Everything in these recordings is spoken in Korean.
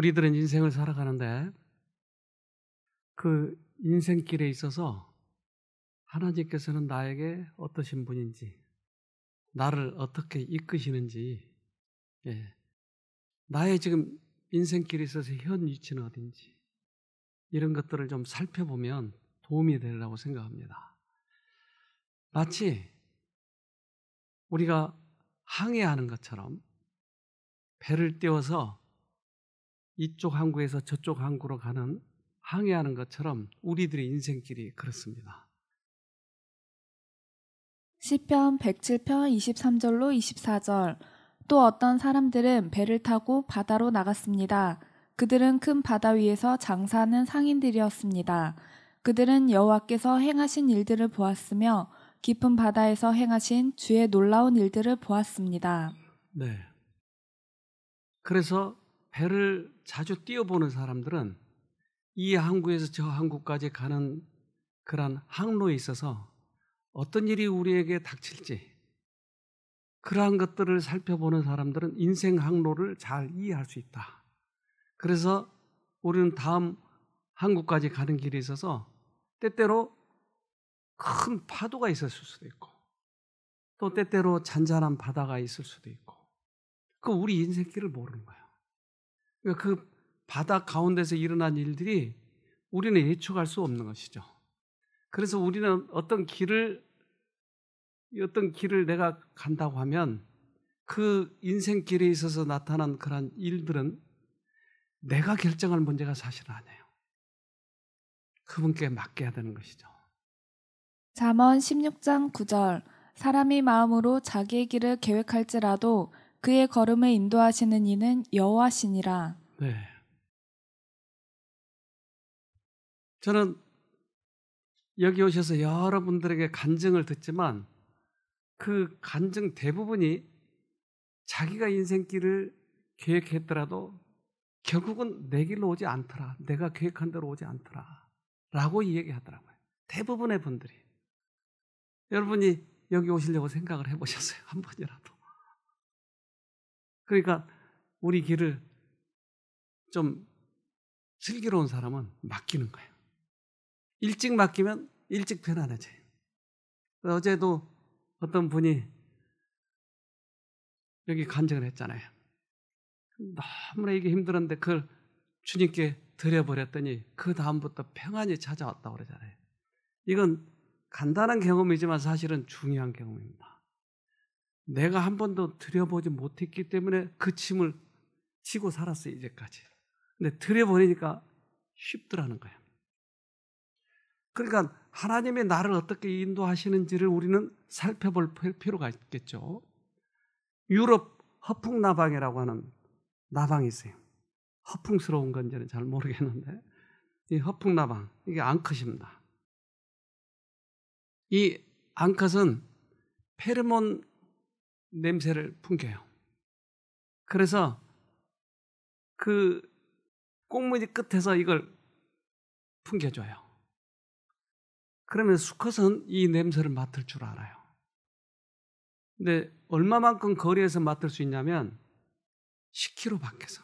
우리들은 인생을 살아가는데 그 인생길에 있어서 하나님께서는 나에게 어떠신 분인지, 나를 어떻게 이끄시는지, 예. 나의 지금 인생길에 있어서 현 위치는 어딘지, 이런 것들을 좀 살펴보면 도움이 되리라고 생각합니다. 마치 우리가 항해하는 것처럼 배를 띄워서 이쪽 항구에서 저쪽 항구로 가는 항해하는 것처럼 우리들의 인생길이 그렇습니다. 시편 107편 23절로 24절 또 어떤 사람들은 배를 타고 바다로 나갔습니다. 그들은 큰 바다 위에서 장사하는 상인들이었습니다. 그들은 여호와께서 행하신 일들을 보았으며 깊은 바다에서 행하신 주의 놀라운 일들을 보았습니다. 네. 그래서 배를 자주 뛰어보는 사람들은 이 항구에서 저 항구까지 가는 그런 항로에 있어서 어떤 일이 우리에게 닥칠지 그러한 것들을 살펴보는 사람들은 인생 항로를 잘 이해할 수 있다. 그래서 우리는 다음 한국까지 가는 길에 있어서 때때로 큰 파도가 있었을 수도 있고 또 때때로 잔잔한 바다가 있을 수도 있고 그 우리 인생길을 모르는 거야. 그 바다 가운데서 일어난 일들이 우리는 예측할 수 없는 것이죠. 그래서 우리는 어떤 길을 어떤 길을 내가 간다고 하면 그 인생 길에 있어서 나타난 그런 일들은 내가 결정할 문제가 사실은 아니에요. 그분께 맡겨야 되는 것이죠. 잠언 16장 9절 사람이 마음으로 자기의 길을 계획할지라도 그의 걸음을 인도하시는 이는 여호와시니라. 네. 저는 여기 오셔서 여러분들에게 간증을 듣지만 그 간증 대부분이 자기가 인생길을 계획했더라도 결국은 내 길로 오지 않더라. 내가 계획한 대로 오지 않더라. 라고 이야기하더라고요. 대부분의 분들이. 여러분이 여기 오시려고 생각을 해보셨어요. 한 번이라도. 그러니까 우리 길을 좀 슬기로운 사람은 맡기는 거예요. 일찍 맡기면 일찍 편안해져요. 어제도 어떤 분이 여기 간증을 했잖아요. 너무나 이게 힘들었는데 그걸 주님께 드려버렸더니 그 다음부터 평안이 찾아왔다고 그러잖아요. 이건 간단한 경험이지만 사실은 중요한 경험입니다. 내가 한 번도 들여보지 못했기 때문에 그 침을 치고 살았어요, 이제까지. 근데 들여보니까 쉽더라는 거예요. 그러니까 하나님의 나를 어떻게 인도하시는지를 우리는 살펴볼 필요가 있겠죠. 유럽 허풍나방이라고 하는 나방이 있어요. 허풍스러운 건지는 잘 모르겠는데 이 허풍나방 이게 앙컷입니다. 이 앙컷은 페르몬 냄새를 풍겨요. 그래서 그 꽁무니 끝에서 이걸 풍겨줘요. 그러면 수컷은 이 냄새를 맡을 줄 알아요. 근데 얼마만큼 거리에서 맡을 수 있냐면 10km 밖에서.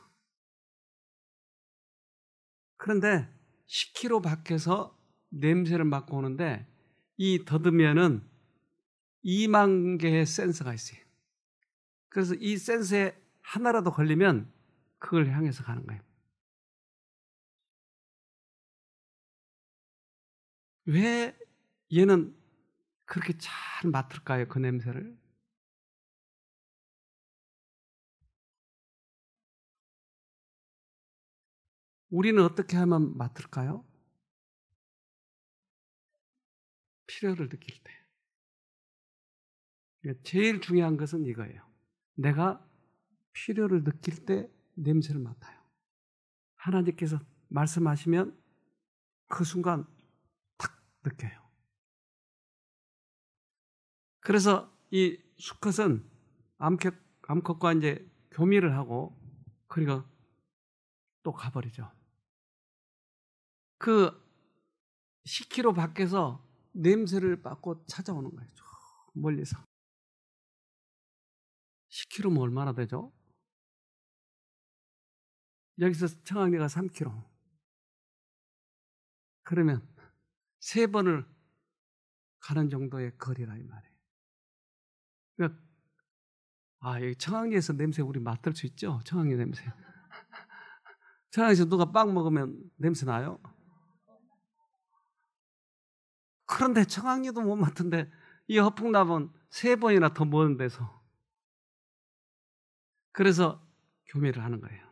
그런데 10km 밖에서 냄새를 맡고 오는데 이 더듬이에는 2만 개의 센서가 있어요. 그래서 이 센스에 하나라도 걸리면 그걸 향해서 가는 거예요. 왜 얘는 그렇게 잘 맡을까요? 그 냄새를? 우리는 어떻게 하면 맡을까요? 필요를 느낄 때. 제일 중요한 것은 이거예요. 내가 필요를 느낄 때 냄새를 맡아요. 하나님께서 말씀하시면 그 순간 탁 느껴요. 그래서 이 수컷은 암컷, 암컷과 이제 교미를 하고 그리고 또 가버리죠. 그 10km 밖에서 냄새를 맡고 찾아오는 거예요. 멀리서. 10kg면 얼마나 되죠? 여기서 청학리가 3kg. 그러면 세 번을 가는 정도의 거리라 이 말이에요. 그러니까 아, 여기 청학리에서 냄새 우리 맡을 수 있죠? 청학리 냄새. 청학리에서 누가 빵 먹으면 냄새 나요? 그런데 청학리도 못 맡은데 이 허풍나무는 세 번이나 더모먼 데서 그래서 교매를 하는 거예요.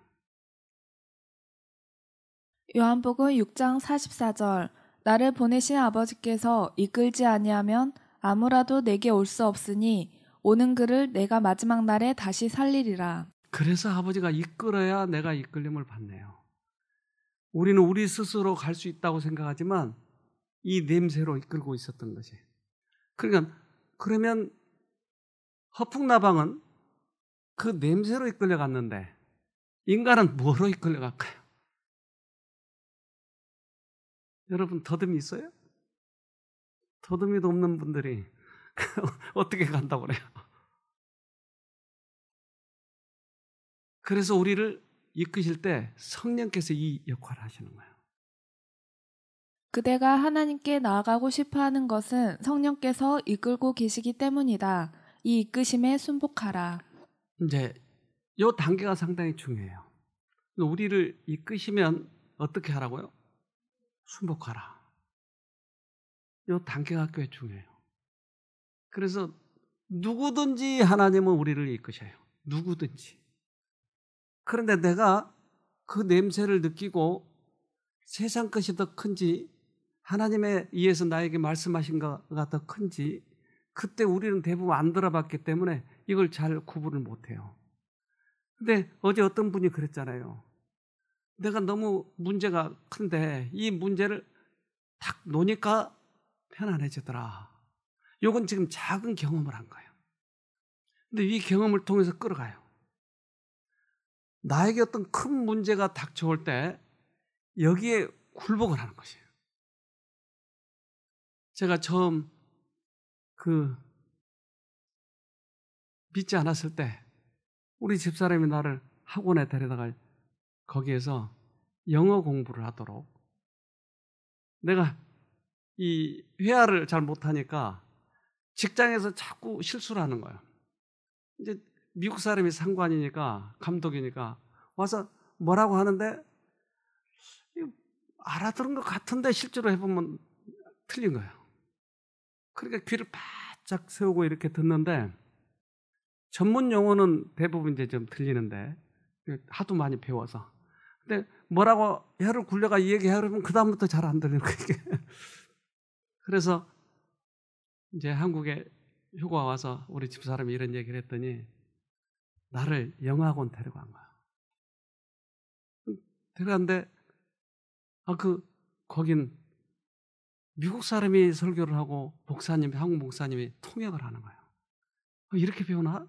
요한복음 6장 44절 나를 보내신 아버지께서 이끌지 아니하면 아무라도 내게 올 수 없으니 오는 그를 내가 마지막 날에 다시 살리리라. 그래서 아버지가 이끌어야 내가 이끌림을 받네요. 우리는 우리 스스로 갈 수 있다고 생각하지만 이 냄새로 이끌고 있었던 것이. 그러니까 그러면 허풍나방은 그 냄새로 이끌려갔는데 인간은 뭐로 이끌려갈까요? 여러분 더듬이 있어요? 더듬이도 없는 분들이 어떻게 간다고 그래요? 그래서 우리를 이끄실 때 성령께서 이 역할을 하시는 거예요. 그대가 하나님께 나아가고 싶어 하는 것은 성령께서 이끌고 계시기 때문이다. 이 이끄심에 순복하라. 이제 요 단계가 상당히 중요해요. 우리를 이끄시면 어떻게 하라고요? 순복하라. 요 단계가 꽤 중요해요. 그래서 누구든지 하나님은 우리를 이끄셔요. 누구든지. 그런데 내가 그 냄새를 느끼고 세상 것이 더 큰지 하나님에 의해서 나에게 말씀하신 것가 더 큰지 그때 우리는 대부분 안 들어봤기 때문에 이걸 잘 구분을 못해요. 근데 어제 어떤 분이 그랬잖아요. 내가 너무 문제가 큰데 이 문제를 딱 놓으니까 편안해지더라. 요건 지금 작은 경험을 한 거예요. 근데 이 경험을 통해서 끌어가요. 나에게 어떤 큰 문제가 닥쳐올 때 여기에 굴복을 하는 것이에요. 제가 처음 그 믿지 않았을 때 우리 집사람이 나를 학원에 데려다가 거기에서 영어 공부를 하도록 내가 이 회화를 잘 못하니까 직장에서 자꾸 실수를 하는 거예요. 이제 미국 사람이 상관이니까 감독이니까 와서 뭐라고 하는데 알아들은 것 같은데 실제로 해보면 틀린 거예요. 그러니까 귀를 바짝 세우고 이렇게 듣는데 전문 용어는 대부분 이제 좀틀리는데 그 하도 많이 배워서. 근데 뭐라고 혀를 굴려가 얘기하려면 그 다음부터 잘 안 들리는 거예요. 그래서 이제 한국에 휴가 와서 우리 집 사람이 이런 얘기를 했더니 나를 영어학원 데려간 거야. 데려간데 아 그 거긴 미국 사람이 설교를 하고 목사님 한국 목사님이 통역을 하는 거예요. 아, 이렇게 배우나?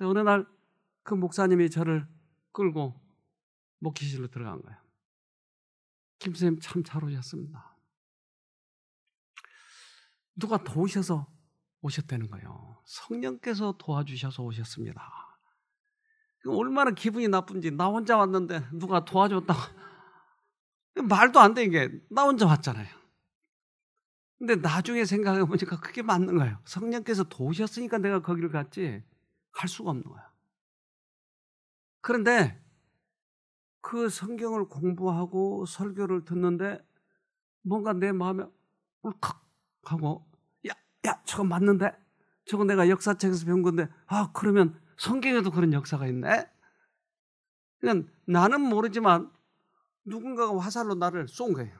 어느 날 그 목사님이 저를 끌고 목회실로 들어간 거예요. 김 선생님 참 잘 오셨습니다. 누가 도우셔서 오셨다는 거예요. 성령께서 도와주셔서 오셨습니다. 얼마나 기분이 나쁜지 나 혼자 왔는데 누가 도와줬다고 말도 안되 이게 나 혼자 왔잖아요. 근데 나중에 생각해 보니까 그게 맞는 거예요. 성령께서 도우셨으니까 내가 거기를 갔지. 할 수가 없는 거야. 그런데 그 성경을 공부하고 설교를 듣는데 뭔가 내 마음에 울컥 하고 야, 야, 저거 맞는데? 저거 내가 역사책에서 배운 건데 아, 그러면 성경에도 그런 역사가 있네? 그냥 나는 모르지만 누군가가 화살로 나를 쏜 거예요.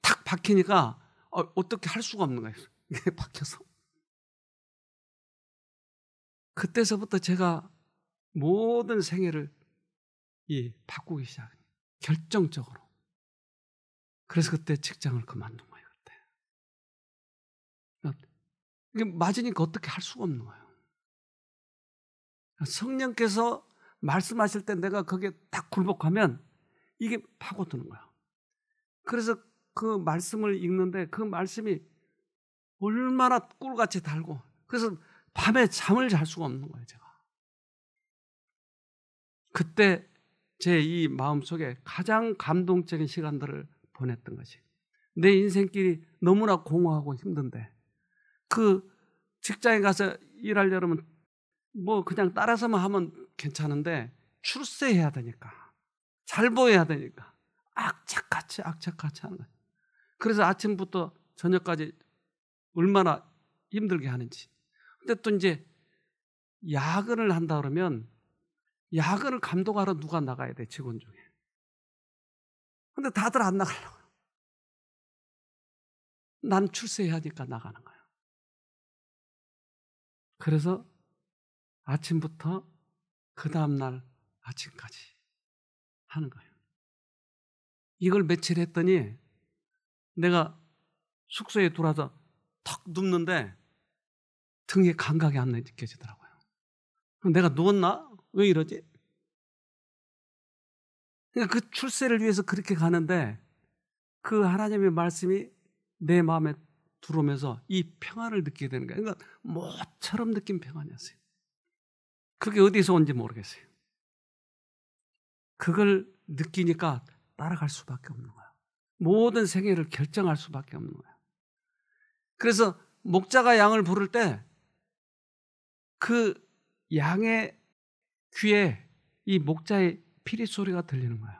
탁 박히니까 어, 떻게할 수가 없는 거예요. 이게 박혀서. 그때서부터 제가 모든 생애를 예, 바꾸기 시작해요. 결정적으로. 그래서 그때 직장을 그만둔 거예요, 그때. 그러니까 이 맞으니까 어떻게 할 수가 없는 거예요. 성령께서 말씀하실 때 내가 거기에 딱 굴복하면 이게 파고드는 거야. 그래서 그 말씀을 읽는데 그 말씀이 얼마나 꿀같이 달고 그래서 밤에 잠을 잘 수가 없는 거예요, 제가. 그때 제 이 마음속에 가장 감동적인 시간들을 보냈던 것이 내 인생길이 너무나 공허하고 힘든데 그 직장에 가서 일하려면 뭐 그냥 따라서만 하면 괜찮은데 출세해야 되니까 잘 보여야 되니까 악착같이 악착같이 하는 거예요. 그래서 아침부터 저녁까지 얼마나 힘들게 하는지 그때 또 이제 야근을 한다 그러면 야근을 감독하러 누가 나가야 돼 직원 중에. 근데 다들 안 나가려고. 난 출세해야 하니까 나가는 거예요. 그래서 아침부터 그 다음날 아침까지 하는 거예요. 이걸 며칠 했더니 내가 숙소에 돌아서 턱 눕는데 등에 감각이 안 느껴지더라고요. 내가 누웠나? 왜 이러지? 그러니까 그 출세를 위해서 그렇게 가는데 그 하나님의 말씀이 내 마음에 들어오면서 이 평안을 느끼게 되는 거예요. 그러니까 모처럼 느낀 평안이었어요. 그게 어디서 온지 모르겠어요. 그걸 느끼니까 따라갈 수밖에 없는 거예요 모든 생애를 결정할 수밖에 없는 거예요 그래서 목자가 양을 부를 때그 양의 귀에 이 목자의 피리 소리가 들리는 거예요.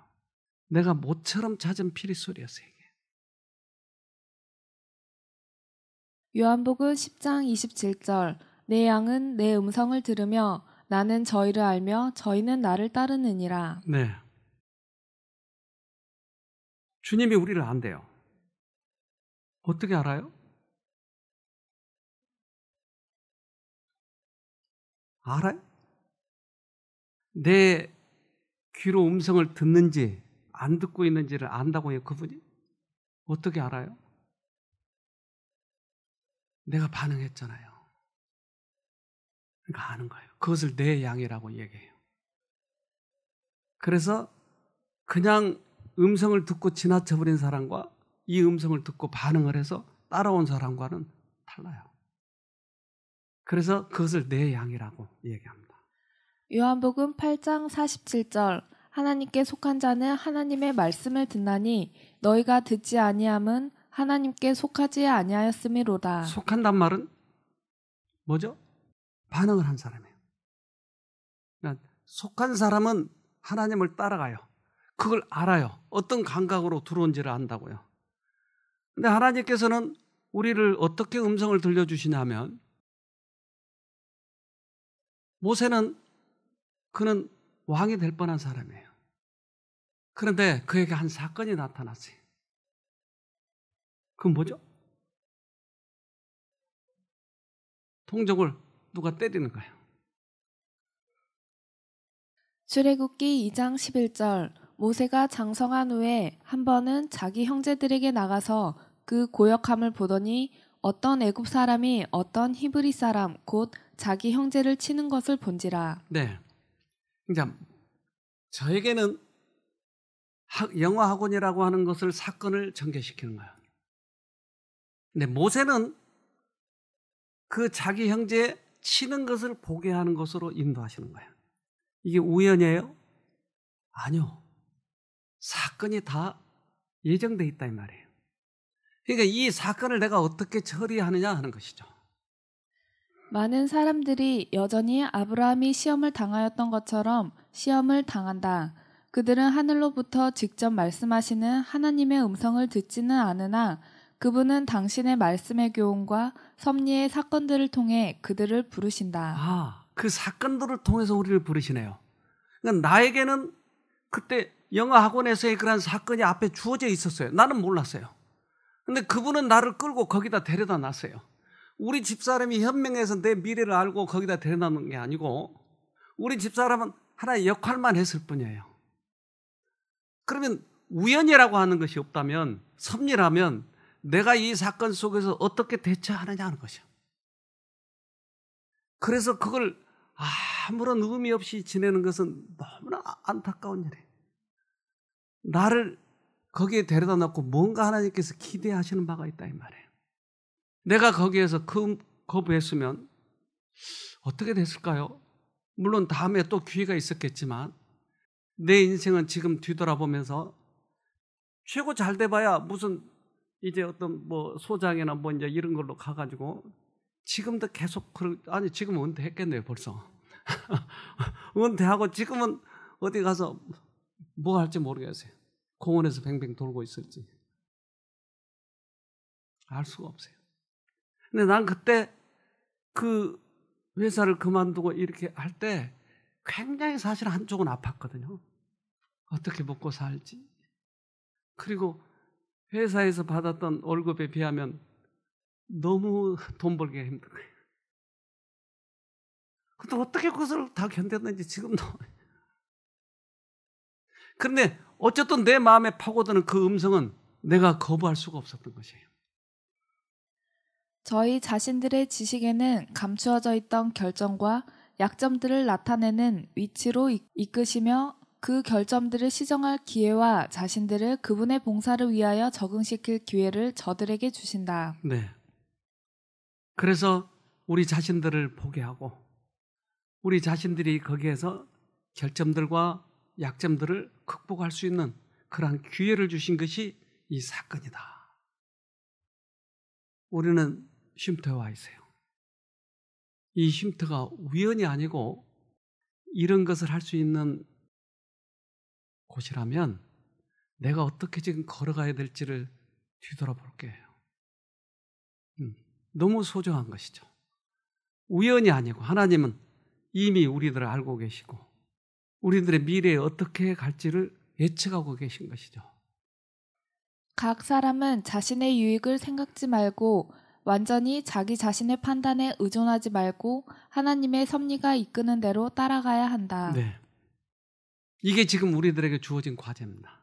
내가 모처럼 찾은 피리 소리였어요. 이게. 요한복음 10장 27절 내 양은 내 음성을 들으며 나는 저희를 알며 저희는 나를 따르느니라. 네. 주님이 우리를 안대요. 어떻게 알아요? 알아요? 내 귀로 음성을 듣는지 안 듣고 있는지를 안다고 해요, 그분이? 어떻게 알아요? 내가 반응했잖아요. 그러니까 아는 거예요. 그것을 내 양이라고 얘기해요. 그래서 그냥 음성을 듣고 지나쳐버린 사람과 이 음성을 듣고 반응을 해서 따라온 사람과는 달라요. 그래서 그것을 내 양이라고 얘기합니다. 요한복음 8장 47절 하나님께 속한 자는 하나님의 말씀을 듣나니 너희가 듣지 아니함은 하나님께 속하지 아니하였음이로다. 속한단 말은 뭐죠? 반응을 한 사람이에요. 그러니까 속한 사람은 하나님을 따라가요. 그걸 알아요. 어떤 감각으로 들어온지를 안다고요. 근데 하나님께서는 우리를 어떻게 음성을 들려주시냐면 모세는 그는 왕이 될 뻔한 사람이에요. 그런데 그에게 한 사건이 나타났어요. 그건 뭐죠? 통적을 누가 때리는 거예요. 출애굽기 2장 11절 모세가 장성한 후에 한 번은 자기 형제들에게 나가서 그 고역함을 보더니 어떤 애굽 사람이 어떤 히브리 사람 곧 자기 형제를 치는 것을 본지라. 네. 그러 그러니까 저에게는 영어 학원이라고 하는 것을 사건을 전개시키는 거예 근데 모세는 그 자기 형제 치는 것을 보게 하는 것으로 인도하시는 거예 이게 우연이에요? 아니요. 사건이 다 예정돼 있다 이 말이에요. 그러니까 이 사건을 내가 어떻게 처리하느냐 하는 것이죠. 많은 사람들이 여전히 아브라함이 시험을 당하였던 것처럼 시험을 당한다. 그들은 하늘로부터 직접 말씀하시는 하나님의 음성을 듣지는 않으나 그분은 당신의 말씀의 교훈과 섭리의 사건들을 통해 그들을 부르신다. 아, 그 사건들을 통해서 우리를 부르시네요. 그러니까 나에게는 그때 영화 학원에서의 그런 사건이 앞에 주어져 있었어요. 나는 몰랐어요. 근데 그분은 나를 끌고 거기다 데려다 놨어요. 우리 집사람이 현명해서 내 미래를 알고 거기다 데려다 놓은 게 아니고 우리 집사람은 하나의 역할만 했을 뿐이에요. 그러면 우연이라고 하는 것이 없다면 섭리라면 내가 이 사건 속에서 어떻게 대처하느냐 하는 것이요. 그래서 그걸 아무런 의미 없이 지내는 것은 너무나 안타까운 일이에요. 나를 거기에 데려다 놓고 뭔가 하나님께서 기대하시는 바가 있다 이 말이에요. 내가 거기에서 거부했으면 어떻게 됐을까요? 물론 다음에 또 기회가 있었겠지만 내 인생은 지금 뒤돌아보면서 최고 잘 돼봐야 무슨 이제 어떤 뭐 소장이나 뭐 이제 이런 걸로 가가지고 지금도 계속 그 아니 지금 은퇴했겠네요 벌써 은퇴하고 지금은 어디 가서 뭐 할지 모르겠어요 공원에서 뱅뱅 돌고 있을지 알 수가 없어요 근데 난 그때 그 회사를 그만두고 이렇게 할 때 굉장히 사실 한쪽은 아팠거든요. 어떻게 먹고 살지? 그리고 회사에서 받았던 월급에 비하면 너무 돈 벌기가 힘든 거예요. 그데 어떻게 그것을 다 견뎠는지 지금도. 그런데 어쨌든 내 마음에 파고드는 그 음성은 내가 거부할 수가 없었던 것이에요. 저희 자신들의 지식에는 감추어져 있던 결정과 약점들을 나타내는 위치로 이끄시며 그 결점들을 시정할 기회와 자신들을 그분의 봉사를 위하여 적응시킬 기회를 저들에게 주신다. 네. 그래서 우리 자신들을 포기하고 우리 자신들이 거기에서 결점들과 약점들을 극복할 수 있는 그러한 기회를 주신 것이 이 사건이다. 우리는 쉼터에 와 있어요. 이 쉼터가 우연이 아니고 이런 것을 할 수 있는 곳이라면 내가 어떻게 지금 걸어가야 될지를 뒤돌아볼게 요 음, 너무 소중한 것이죠. 우연이 아니고 하나님은 이미 우리들을 알고 계시고 우리들의 미래에 어떻게 갈지를 예측하고 계신 것이죠. 각 사람은 자신의 유익을 생각지 말고 완전히 자기 자신의 판단에 의존하지 말고 하나님의 섭리가 이끄는 대로 따라가야 한다. 네. 이게 지금 우리들에게 주어진 과제입니다.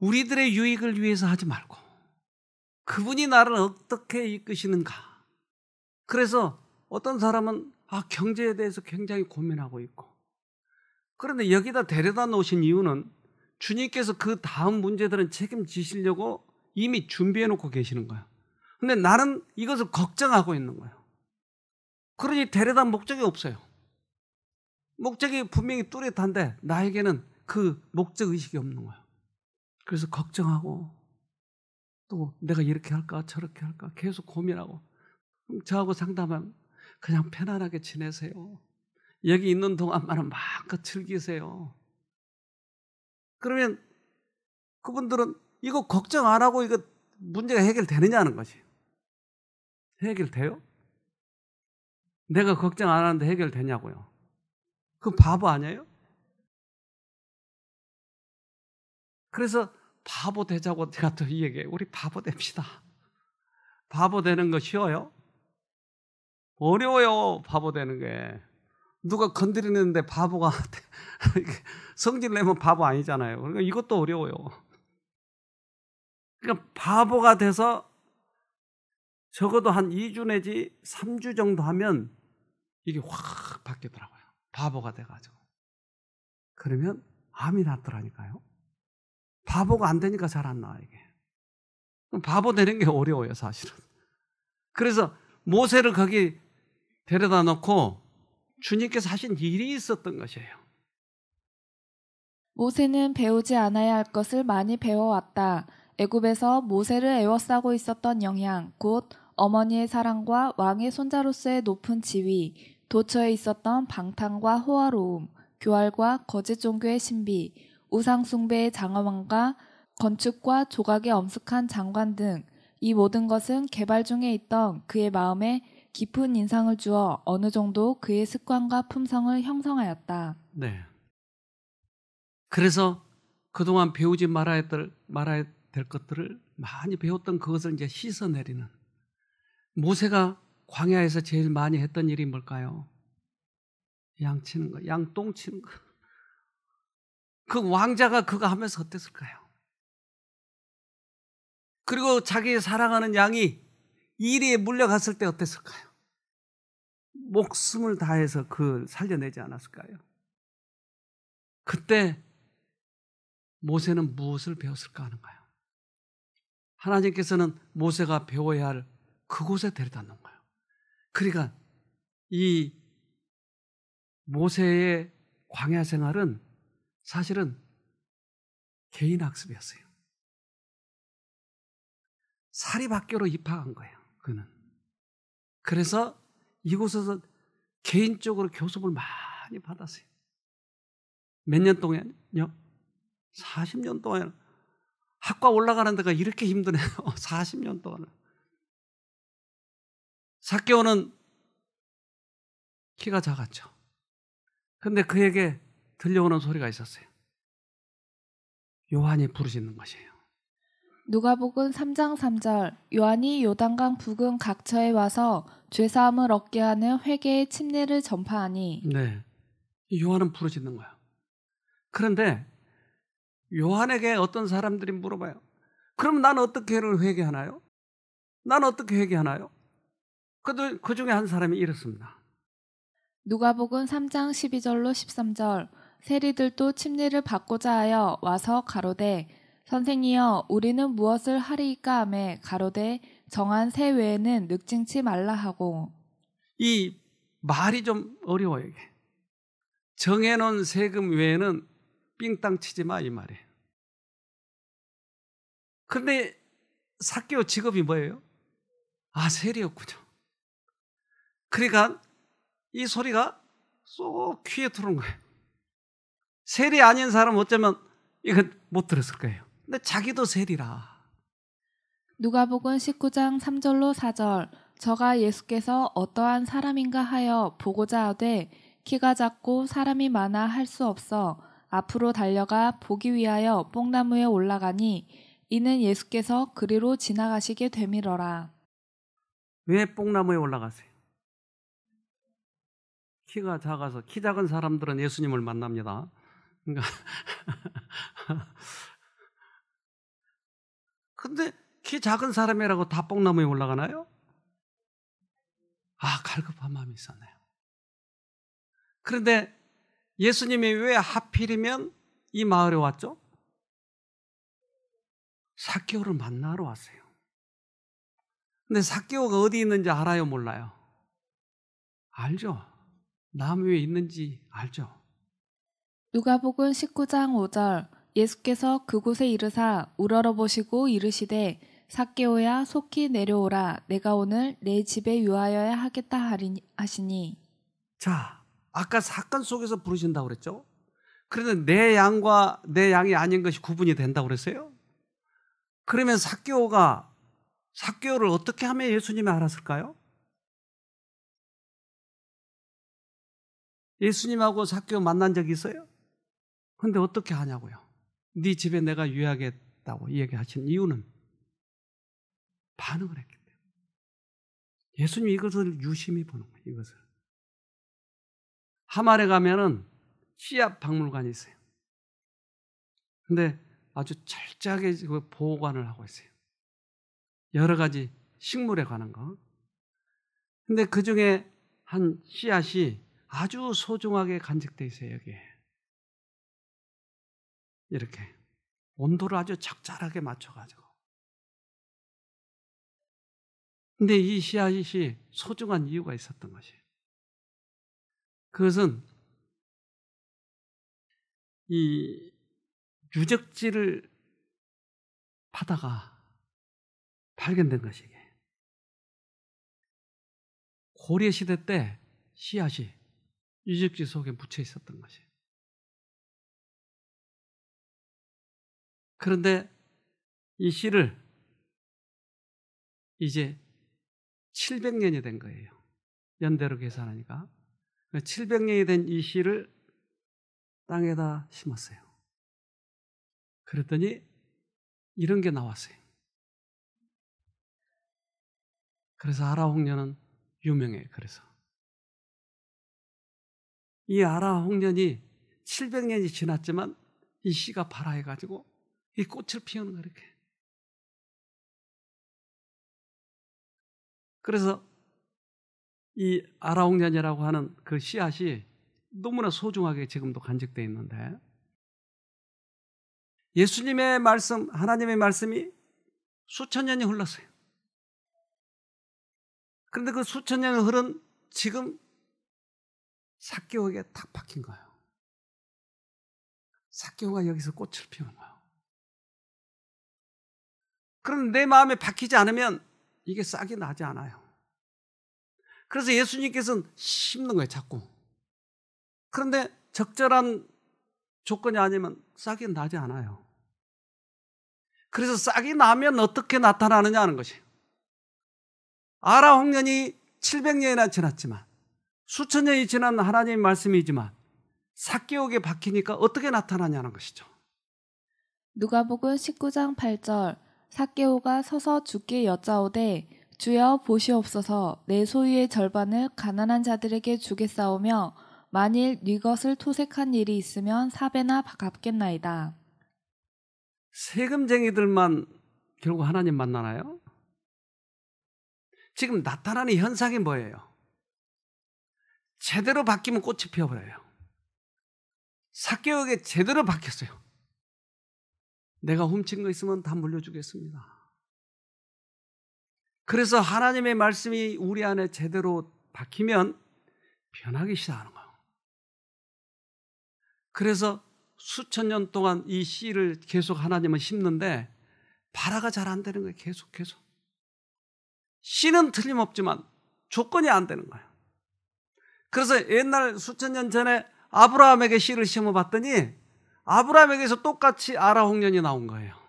우리들의 유익을 위해서 하지 말고 그분이 나를 어떻게 이끄시는가. 그래서 어떤 사람은 아, 경제에 대해서 굉장히 고민하고 있고 그런데 여기다 데려다 놓으신 이유는 주님께서 그 다음 문제들은 책임지시려고 이미 준비해 놓고 계시는 거예요. 근데 나는 이것을 걱정하고 있는 거예요. 그러니 데려다 목적이 없어요. 목적이 분명히 뚜렷한데 나에게는 그 목적 의식이 없는 거예요. 그래서 걱정하고 또 내가 이렇게 할까 저렇게 할까 계속 고민하고 저하고 상담하면 그냥 편안하게 지내세요. 여기 있는 동안만은 막음 즐기세요. 그러면 그분들은 이거 걱정 안 하고 이거 문제가 해결되느냐는 거지. 해결돼요? 내가 걱정 안 하는데 해결되냐고요. 그 바보 아니에요? 그래서 바보 되자고 제가 또 이 얘기해요. 우리 바보 됩시다. 바보 되는 거 쉬워요? 어려워요, 바보 되는 게. 누가 건드리는데 바보가 성질 내면 바보 아니잖아요. 그러니까 이것도 어려워요. 그러니까 바보가 돼서 적어도 한 2주 내지 3주 정도 하면 이게 확 바뀌더라고요. 바보가 돼가지고. 그러면 암이 났더라니까요. 바보가 안 되니까 잘 안 나와, 이게. 바보 되는 게 어려워요, 사실은. 그래서 모세를 거기 데려다 놓고 주님께서 하신 일이 있었던 것이에요. 모세는 배우지 않아야 할 것을 많이 배워왔다. 애굽에서 모세를 애워싸고 있었던 영향, 곧 어머니의 사랑과 왕의 손자로서의 높은 지위, 도처에 있었던 방탕과 호화로움, 교활과 거짓 종교의 신비, 우상 숭배의 장엄함과 건축과 조각의 엄숙한 장관 등 이 모든 것은 개발 중에 있던 그의 마음에 깊은 인상을 주어 어느 정도 그의 습관과 품성을 형성하였다. 네. 그래서 그동안 배우지 말아야 될, 말아야 될 것들을 많이 배웠던 그것을 이제 씻어내리는 모세가 광야에서 제일 많이 했던 일이 뭘까요? 양 치는 거, 양똥 치는 거. 그 왕자가 그거 하면서 어땠을까요? 그리고 자기 사랑하는 양이 이리에 물려갔을 때 어땠을까요? 목숨을 다해서 그 살려내지 않았을까요? 그때 모세는 무엇을 배웠을까 하는 거야. 하나님께서는 모세가 배워야 할 그곳에 데려다 놓은 거예요. 그러니까 이 모세의 광야 생활은 사실은 개인 학습이었어요. 사립학교로 입학한 거예요. 그는 그래서 이곳에서 개인적으로 교습을 많이 받았어요. 몇 년 동안요? 40년 동안 학과 올라가는 데가 이렇게 힘드네요. 40년 동안. 사개오는 키가 작았죠. 근데 그에게 들려오는 소리가 있었어요. 요한이 부르짖는 것이에요. 누가복음 3장 3절 요한이 요단강 부근 각처에 와서 죄 사함을 얻게 하는 회개의 침례를 전파하니 네. 요한은 부르짖는 거야. 그런데 요한에게 어떤 사람들이 물어봐요. 그럼 난 어떻게 를 회개하나요? 난 어떻게 회개하나요? 그, 그 중에 한 사람이 이렇습니다. 누가복음 3장 12절로 13절 세리들도 침례를 받고자 하여 와서 가로되 선생이여 우리는 무엇을 하리이까 하매 가로되 정한 새 외에는 늑징치 말라 하고 이 말이 좀 어려워요 이게 정해놓은 세금 외에는 삥땅 치지 마 이 말이에요. 그데 사케오 직업이 뭐예요? 아 세리였군요. 그러니까 이 소리가 쏙 귀에 들어온 거예요. 세리 아닌 사람 어쩌면 이건 못 들었을 거예요. 근데 자기도 세리라. 누가복은 19장 3절로 4절 저가 예수께서 어떠한 사람인가 하여 보고자 하되 키가 작고 사람이 많아 할 수 없어 앞으로 달려가 보기 위하여 뽕나무에 올라가니 이는 예수께서 그리로 지나가시게 되밀어라. 왜 뽕나무에 올라가세요? 키가 작아서 키 작은 사람들은 예수님을 만납니다. 그러니까 근데 키 작은 사람이라고 다 뽕나무에 올라가나요? 아, 갈급한 마음이 있었네요. 그런데 예수님이 왜 하필이면 이 마을에 왔죠? 사케오를 만나러 왔어요. 근데 사케오가 어디 있는지 알아요, 몰라요? 알죠. 나무 위에 있는지 알죠. 누가복음 19장 5절 예수께서 그곳에 이르사 우러러보시고 이르시되 사케오야 속히 내려오라 내가 오늘 내 집에 유하여야 하겠다 하시니 자 아까 사건 속에서 부르신다고 그랬죠? 그런데 내 양과 내 양이 아닌 것이 구분이 된다고 그랬어요? 그러면 사교가 사교를 어떻게 하면 예수님이 알았을까요? 예수님하고 사교 만난 적 있어요? 근데 어떻게 하냐고요? 네 집에 내가 유하겠다고 이기하신 이유는 반응을 했기 때문에 예수님 이것을 유심히 보는 거예요. 이것을 하말에 가면은 씨앗 박물관이 있어요. 근데 아주 철저하게 그 보호관을 하고 있어요. 여러 가지 식물에 관한 거. 근데 그 중에 한 씨앗이 아주 소중하게 간직돼 있어요, 여기에. 이렇게. 온도를 아주 적절하게 맞춰가지고. 근데 이 씨앗이 소중한 이유가 있었던 것이에요. 그것은 이 유적지를 파다가 발견된 것이게. 고려 시대 때 씨앗이 유적지 속에 묻혀 있었던 것이. 그런데 이 씨를 이제 700년이 된 거예요. 연대로 계산하니까. 700년이 그 된이 씨를 땅에다 심었어요. 그랬더니 이런 게 나왔어요. 그래서 아라홍련은 유명해. 그래서 이 아라홍련이 700년이 지났지만 이 씨가 발아해가지고 이 꽃을 피우는 거 이렇게. 그래서 이 아라옥년이라고 하는 그 씨앗이 너무나 소중하게 지금도 간직되어 있는데 예수님의 말씀, 하나님의 말씀이 수천 년이 흘렀어요. 그런데 그 수천 년이 흐른 지금 사개오에게 탁 박힌 거예요. 사개오가 여기서 꽃을 피우는 거예요. 그럼 내 마음에 박히지 않으면 이게 싹이 나지 않아요. 그래서 예수님께서는 심는 거예요, 자꾸. 그런데 적절한 조건이 아니면 싹이 나지 않아요. 그래서 싹이 나면 어떻게 나타나느냐 하는 것이에요. 아라 홍련이 700년이나 지났지만 수천 년이 지난 하나님의 말씀이지만 삭개옥에 박히니까 어떻게 나타나냐는 것이죠. 누가복음 19장 8절 삭개오가 서서 죽게 여짜오되 주여 보시옵소서 내 소유의 절반을 가난한 자들에게 주겠사오며 만일 네 것을 토색한 일이 있으면 사배나 갚겠나이다. 세금쟁이들만 결국 하나님 만나나요? 지금 나타나는 현상이 뭐예요? 제대로 바뀌면 꽃이 피어버려요. 사개역에 제대로 바뀌었어요. 내가 훔친 거 있으면 다 물려주겠습니다. 그래서 하나님의 말씀이 우리 안에 제대로 박히면 변하기 시작하는 거예요. 그래서 수천 년 동안 이 씨를 계속 하나님은 심는데 발화가 잘 안 되는 거예요. 계속 계속. 씨는 틀림없지만 조건이 안 되는 거예요. 그래서 옛날 수천 년 전에 아브라함에게 씨를 심어 봤더니 아브라함에게서 똑같이 아라홍련이 나온 거예요.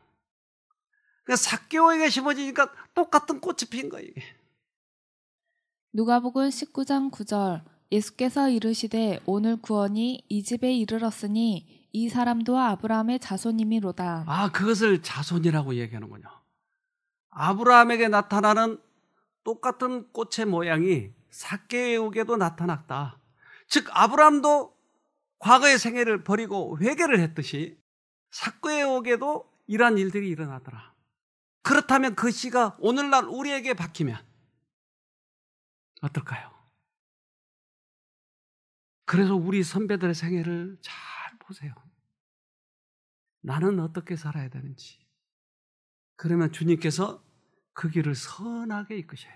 사개오에게 심어지니까 똑같은 꽃이 핀 거예요. 누가복음 19장 9절 예수께서 이르시되 오늘 구원이 이 집에 이르렀으니 이 사람도 아브라함의 자손이미로다. 아 그것을 자손이라고 얘기하는군요. 아브라함에게 나타나는 똑같은 꽃의 모양이 사개오에게도 나타났다. 즉 아브라함도 과거의 생애를 버리고 회개를 했듯이 사개오에게도 이러한 일들이 일어나더라. 그렇다면 그 시가 오늘날 우리에게 박히면 어떨까요? 그래서 우리 선배들의 생애를 잘 보세요. 나는 어떻게 살아야 되는지. 그러면 주님께서 그 길을 선하게 이끄셔요.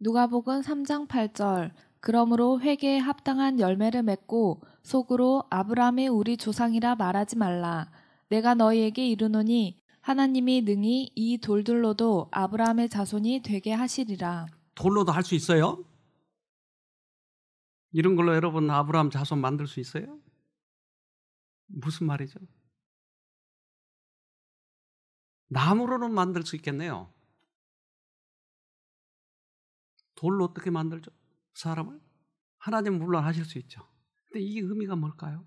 누가복음 3장 8절 그러므로 회개에 합당한 열매를 맺고 속으로 아브라함의 우리 조상이라 말하지 말라 내가 너희에게 이르노니 하나님이 능히 이 돌들로도 아브라함의 자손이 되게 하시리라. 돌로도 할 수 있어요? 이런 걸로 여러분 아브라함 자손 만들 수 있어요? 무슨 말이죠? 나무로는 만들 수 있겠네요. 돌로 어떻게 만들죠? 사람을? 하나님 물론 하실 수 있죠. 근데 이게 의미가 뭘까요?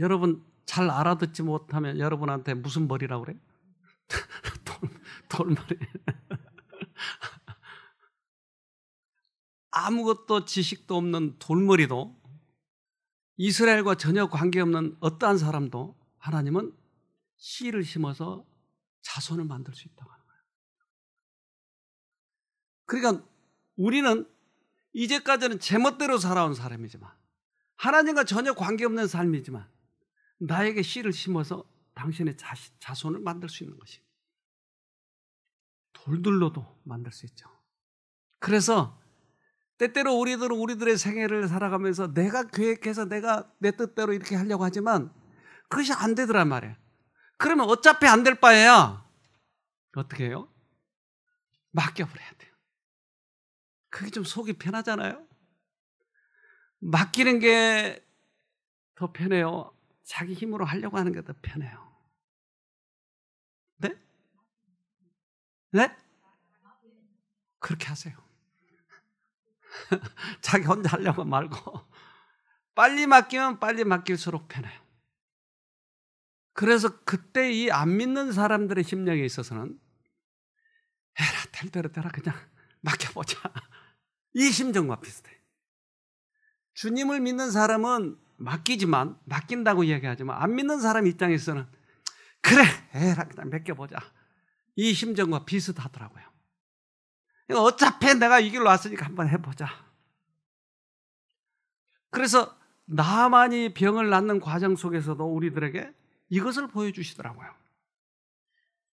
여러분 잘 알아듣지 못하면 여러분한테 무슨 머리라고 그래? 돌, 돌머리. 아무것도 지식도 없는 돌머리도 이스라엘과 전혀 관계없는 어떠한 사람도 하나님은 씨를 심어서 자손을 만들 수 있다고 하는 거예요. 그러니까 우리는 이제까지는 제멋대로 살아온 사람이지만 하나님과 전혀 관계없는 삶이지만 나에게 씨를 심어서 당신의 자시, 자손을 만들 수 있는 것입니다. 돌들로도 만들 수 있죠. 그래서 때때로 우리들은 우리들의 생애를 살아가면서 내가 계획해서 내가 내 뜻대로 이렇게 하려고 하지만 그것이 안 되더란 말이에요. 그러면 어차피 안 될 바에야 어떻게 해요? 맡겨버려야 돼요. 그게 좀 속이 편하잖아요. 맡기는 게 더 편해요. 자기 힘으로 하려고 하는 게 더 편해요. 네? 네? 그렇게 하세요. 자기 혼자 하려고 말고 빨리 맡기면 빨리 맡길수록 편해요. 그래서 그때 이 안 믿는 사람들의 심령에 있어서는 해라 될 대로 되라 그냥 맡겨보자 이 심정과 비슷해. 주님을 믿는 사람은 맡기지만 맡긴다고 이야기하지만 안 믿는 사람 입장에서는 그래 에라 그냥 맡겨보자 이 심정과 비슷하더라고요. 어차피 내가 이 길로 왔으니까 한번 해보자. 그래서 나만이 병을 낳는 과정 속에서도 우리들에게 이것을 보여주시더라고요.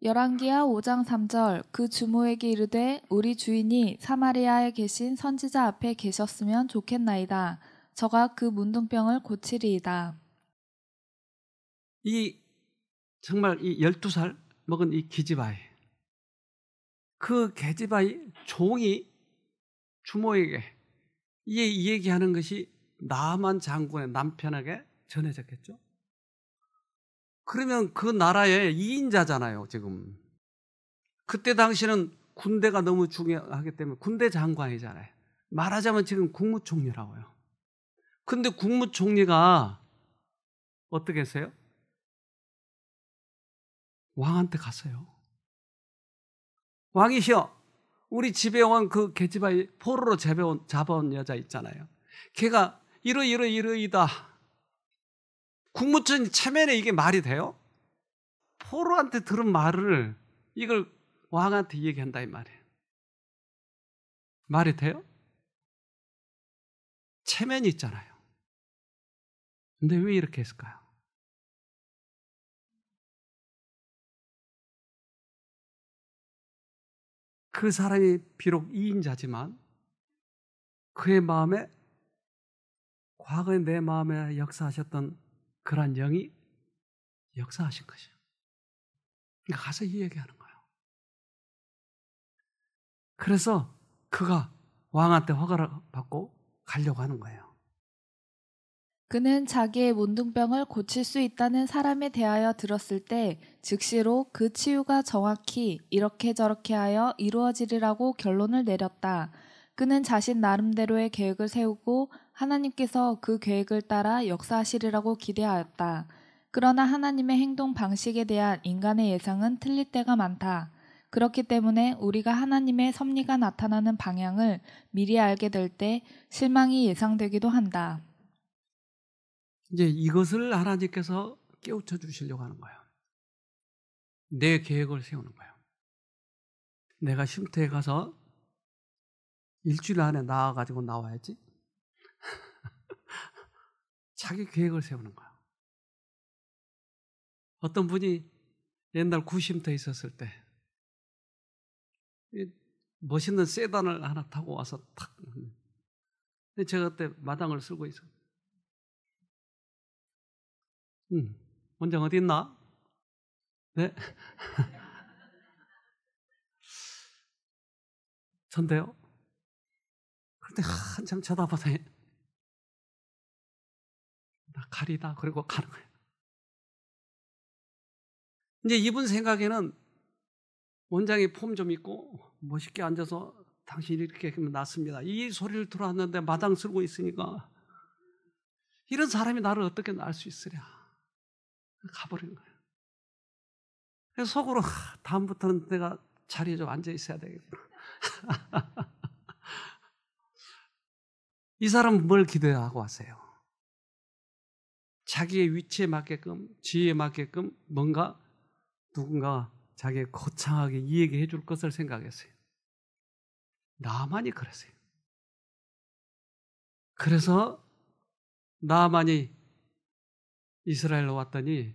열왕기하 5장 3절 그 주모에게 이르되 우리 주인이 사마리아에 계신 선지자 앞에 계셨으면 좋겠나이다. 저가 그 문둥병을 고치리이다. 이 정말 이 12살 먹은 이 기집아이 그 계집아이 종이 주모에게 이 얘기하는 것이 나만 장군의 남편에게 전해졌겠죠? 그러면 그 나라의 2인자잖아요, 지금. 그때 당시는 군대가 너무 중요하기 때문에 군대 장관이잖아요. 말하자면 지금 국무총리라고요. 근데 국무총리가 어떻게 했어요? 왕한테 갔어요. 왕이시여, 우리 집에 온그개집아이 포로로 잡아온, 잡아온 여자 있잖아요. 걔가 이러 이러 이러이다. 국무총리 체면에 이게 말이 돼요? 포로한테 들은 말을 이걸 왕한테 얘기한다 이 말이에요. 말이 돼요? 체면이 있잖아요. 근데 왜 이렇게 했을까요? 그 사람이 비록 이인자지만 그의 마음에 과거에 내 마음에 역사하셨던 그러한 영이 역사하신 것이에요. 그러니까 가서 이 얘기하는 거예요. 그래서 그가 왕한테 허가를 받고 가려고 하는 거예요. 그는 자기의 몬둥병을 고칠 수 있다는 사람에 대하여 들었을 때 즉시로 그 치유가 정확히 이렇게 저렇게 하여 이루어지리라고 결론을 내렸다. 그는 자신 나름대로의 계획을 세우고 하나님께서 그 계획을 따라 역사하시리라고 기대하였다. 그러나 하나님의 행동 방식에 대한 인간의 예상은 틀릴 때가 많다. 그렇기 때문에 우리가 하나님의 섭리가 나타나는 방향을 미리 알게 될 때 실망이 예상되기도 한다. 이제 이것을 하나님께서 깨우쳐 주시려고 하는 거예요. 내 계획을 세우는 거예요. 내가 쉼터에 가서 일주일 안에 나와가지고 나와야지. 자기 계획을 세우는 거야. 어떤 분이 옛날 구심터에 있었을 때 멋있는 세단을 하나 타고 와서 탁. 근데 제가 그때 마당을 쓸고 있었는데 음, 원장 어디 있나? 네? 전데요? 그런데 한참 쳐다보더니 나 가리다 그리고 가는 거예요. 이제 이분 생각에는 원장이 폼 좀 있고 멋있게 앉아서 당신이 이렇게 났습니다. 이 소리를 들어왔는데 마당 쓸고 있으니까 이런 사람이 나를 어떻게 낳을 수 있으랴. 가버린 거예요. 그래서 속으로 다음부터는 내가 자리에 좀 앉아 있어야 되겠구나. 이 사람 뭘 기대하고 왔어요 자기의 위치에 맞게끔, 지위에 맞게끔 뭔가 누군가 자기의 거창하게 이얘기 해줄 것을 생각했어요. 나만이 그랬어요. 그래서 나만이 이스라엘로 왔더니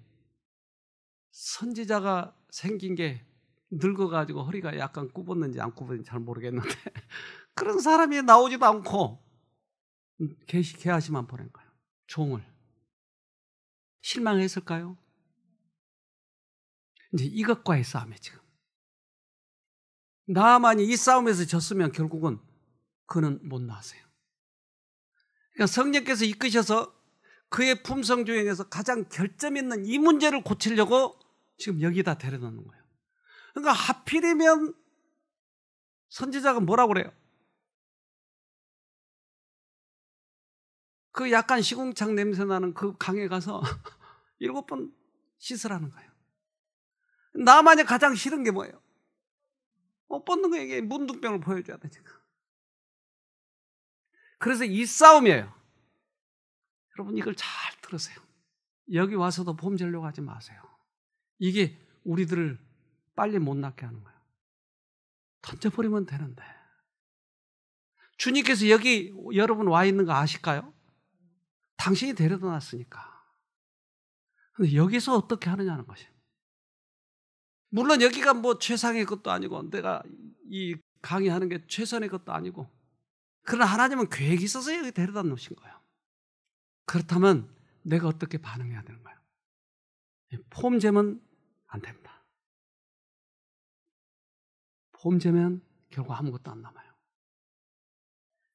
선지자가 생긴 게 늙어가지고 허리가 약간 굽었는지 안 굽었는지 잘 모르겠는데 그런 사람이 나오지도 않고 계시 개하시만 보낸 거예요. 종을 실망했을까요? 이제 이것과의 싸움에 지금 나만이 이 싸움에서 졌으면 결국은 그는 못 나왔어요. 그러니까 성령께서 이끄셔서 그의 품성 중에서 가장 결점 있는 이 문제를 고치려고 지금 여기다 데려 놓는 거예요. 그러니까 하필이면 선지자가 뭐라고 그래요? 그 약간 시궁창 냄새 나는 그 강에 가서 일곱 번 씻으라는 거예요. 나만이 가장 싫은 게 뭐예요? 어, 뻗는 거에게 문둥병을 보여줘야 되니까. 그래서 이 싸움이에요. 여러분 이걸 잘 들으세요. 여기 와서도 봄죄려고 하지 마세요. 이게 우리들을 빨리 못낳게 하는 거예요. 던져버리면 되는데. 주님께서 여기 여러분 와 있는 거 아실까요? 당신이 데려다 놨으니까. 근데 여기서 어떻게 하느냐는 것입니다. 물론 여기가 뭐 최상의 것도 아니고 내가 이 강의하는 게 최선의 것도 아니고 그러나 하나님은 계획이 있어서 여기 데려다 놓으신 거예요. 그렇다면 내가 어떻게 반응해야 되는가요? 폼잼은안 됩니다. 폼잼은 결국 아무것도 안 남아요.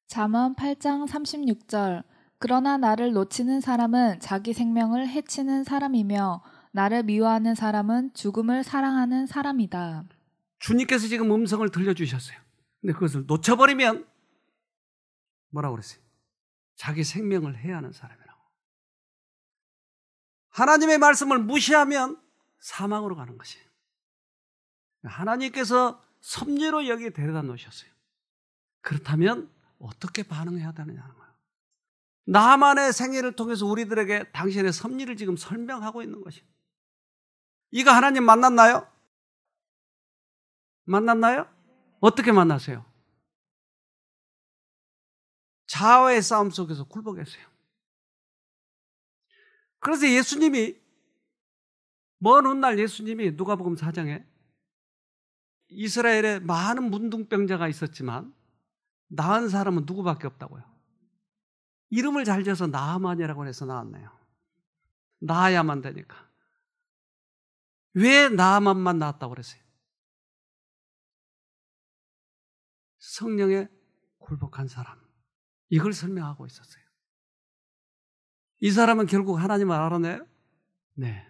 잠언 8장 36절 그러나 나를 놓치는 사람은 자기 생명을 해치는 사람이며 나를 미워하는 사람은 죽음을 사랑하는 사람이다. 주님께서 지금 음성을 들려주셨어요. 근데 그것을 놓쳐버리면 뭐라고 그랬어요? 자기 생명을 해야 하는 사람이라고. 하나님의 말씀을 무시하면 사망으로 가는 것이에요. 하나님께서 섭리로 여기 데려다 놓으셨어요. 그렇다면 어떻게 반응해야 되느냐는 거예요. 나만의 생애를 통해서 우리들에게 당신의 섭리를 지금 설명하고 있는 것이에요. 이거 하나님 만났나요? 만났나요? 어떻게 만나세요? 자아의 싸움 속에서 굴복했어요. 그래서 예수님이 먼 훗날 예수님이 누가복음 4장에 이스라엘에 많은 문둥병자가 있었지만 나은 사람은 누구밖에 없다고요. 이름을 잘 지어서 나만이라고 해서 나왔네요. 나아야만 되니까. 왜 나만만 나왔다고 그랬어요? 성령에 굴복한 사람. 이걸 설명하고 있었어요. 이 사람은 결국 하나님을 알아내요? 네.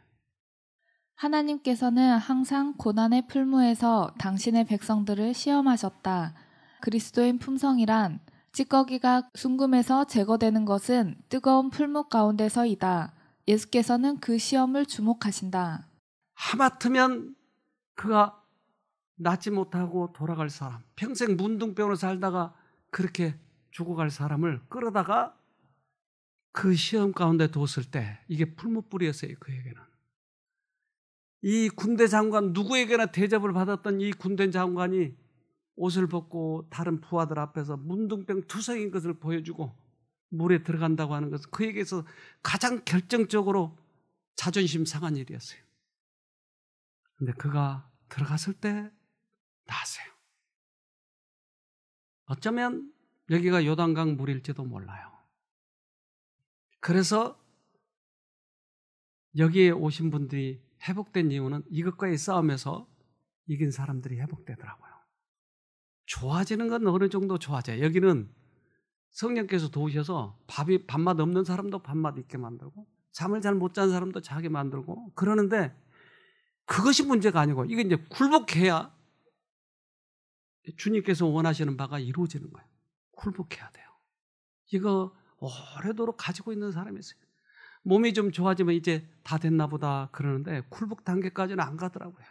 하나님께서는 항상 고난의 풀무에서 당신의 백성들을 시험하셨다. 그리스도인 품성이란 찌꺼기가 순금에서 제거되는 것은 뜨거운 풀무 가운데서이다. 예수께서는 그 시험을 주목하신다. 하마터면 그가 낫지 못하고 돌아갈 사람, 평생 문둥병으로 살다가 그렇게 죽어갈 사람을 끌어다가 그 시험 가운데 뒀을 때 이게 풀무불이었어요 그에게는 이 군대 장관 누구에게나 대접을 받았던 이 군대 장관이 옷을 벗고 다른 부하들 앞에서 문둥병 투성인 것을 보여주고 물에 들어간다고 하는 것은 그에게서 가장 결정적으로 자존심 상한 일이었어요. 근데 그가 들어갔을 때 나았어요. 어쩌면 여기가 요단강 물일지도 몰라요. 그래서 여기에 오신 분들이 회복된 이유는 이것과의 싸움에서 이긴 사람들이 회복되더라고요. 좋아지는 건 어느 정도 좋아져요. 여기는 성령께서 도우셔서 밥이 밥맛 없는 사람도 밥맛 있게 만들고 잠을 잘 못 잔 사람도 자게 만들고 그러는데 그것이 문제가 아니고 이게 이제 굴복해야 주님께서 원하시는 바가 이루어지는 거예요. 굴복해야 돼요. 이거 오래도록 가지고 있는 사람이 있어요. 몸이 좀 좋아지면 이제 다 됐나 보다 그러는데 굴복 단계까지는 안 가더라고요.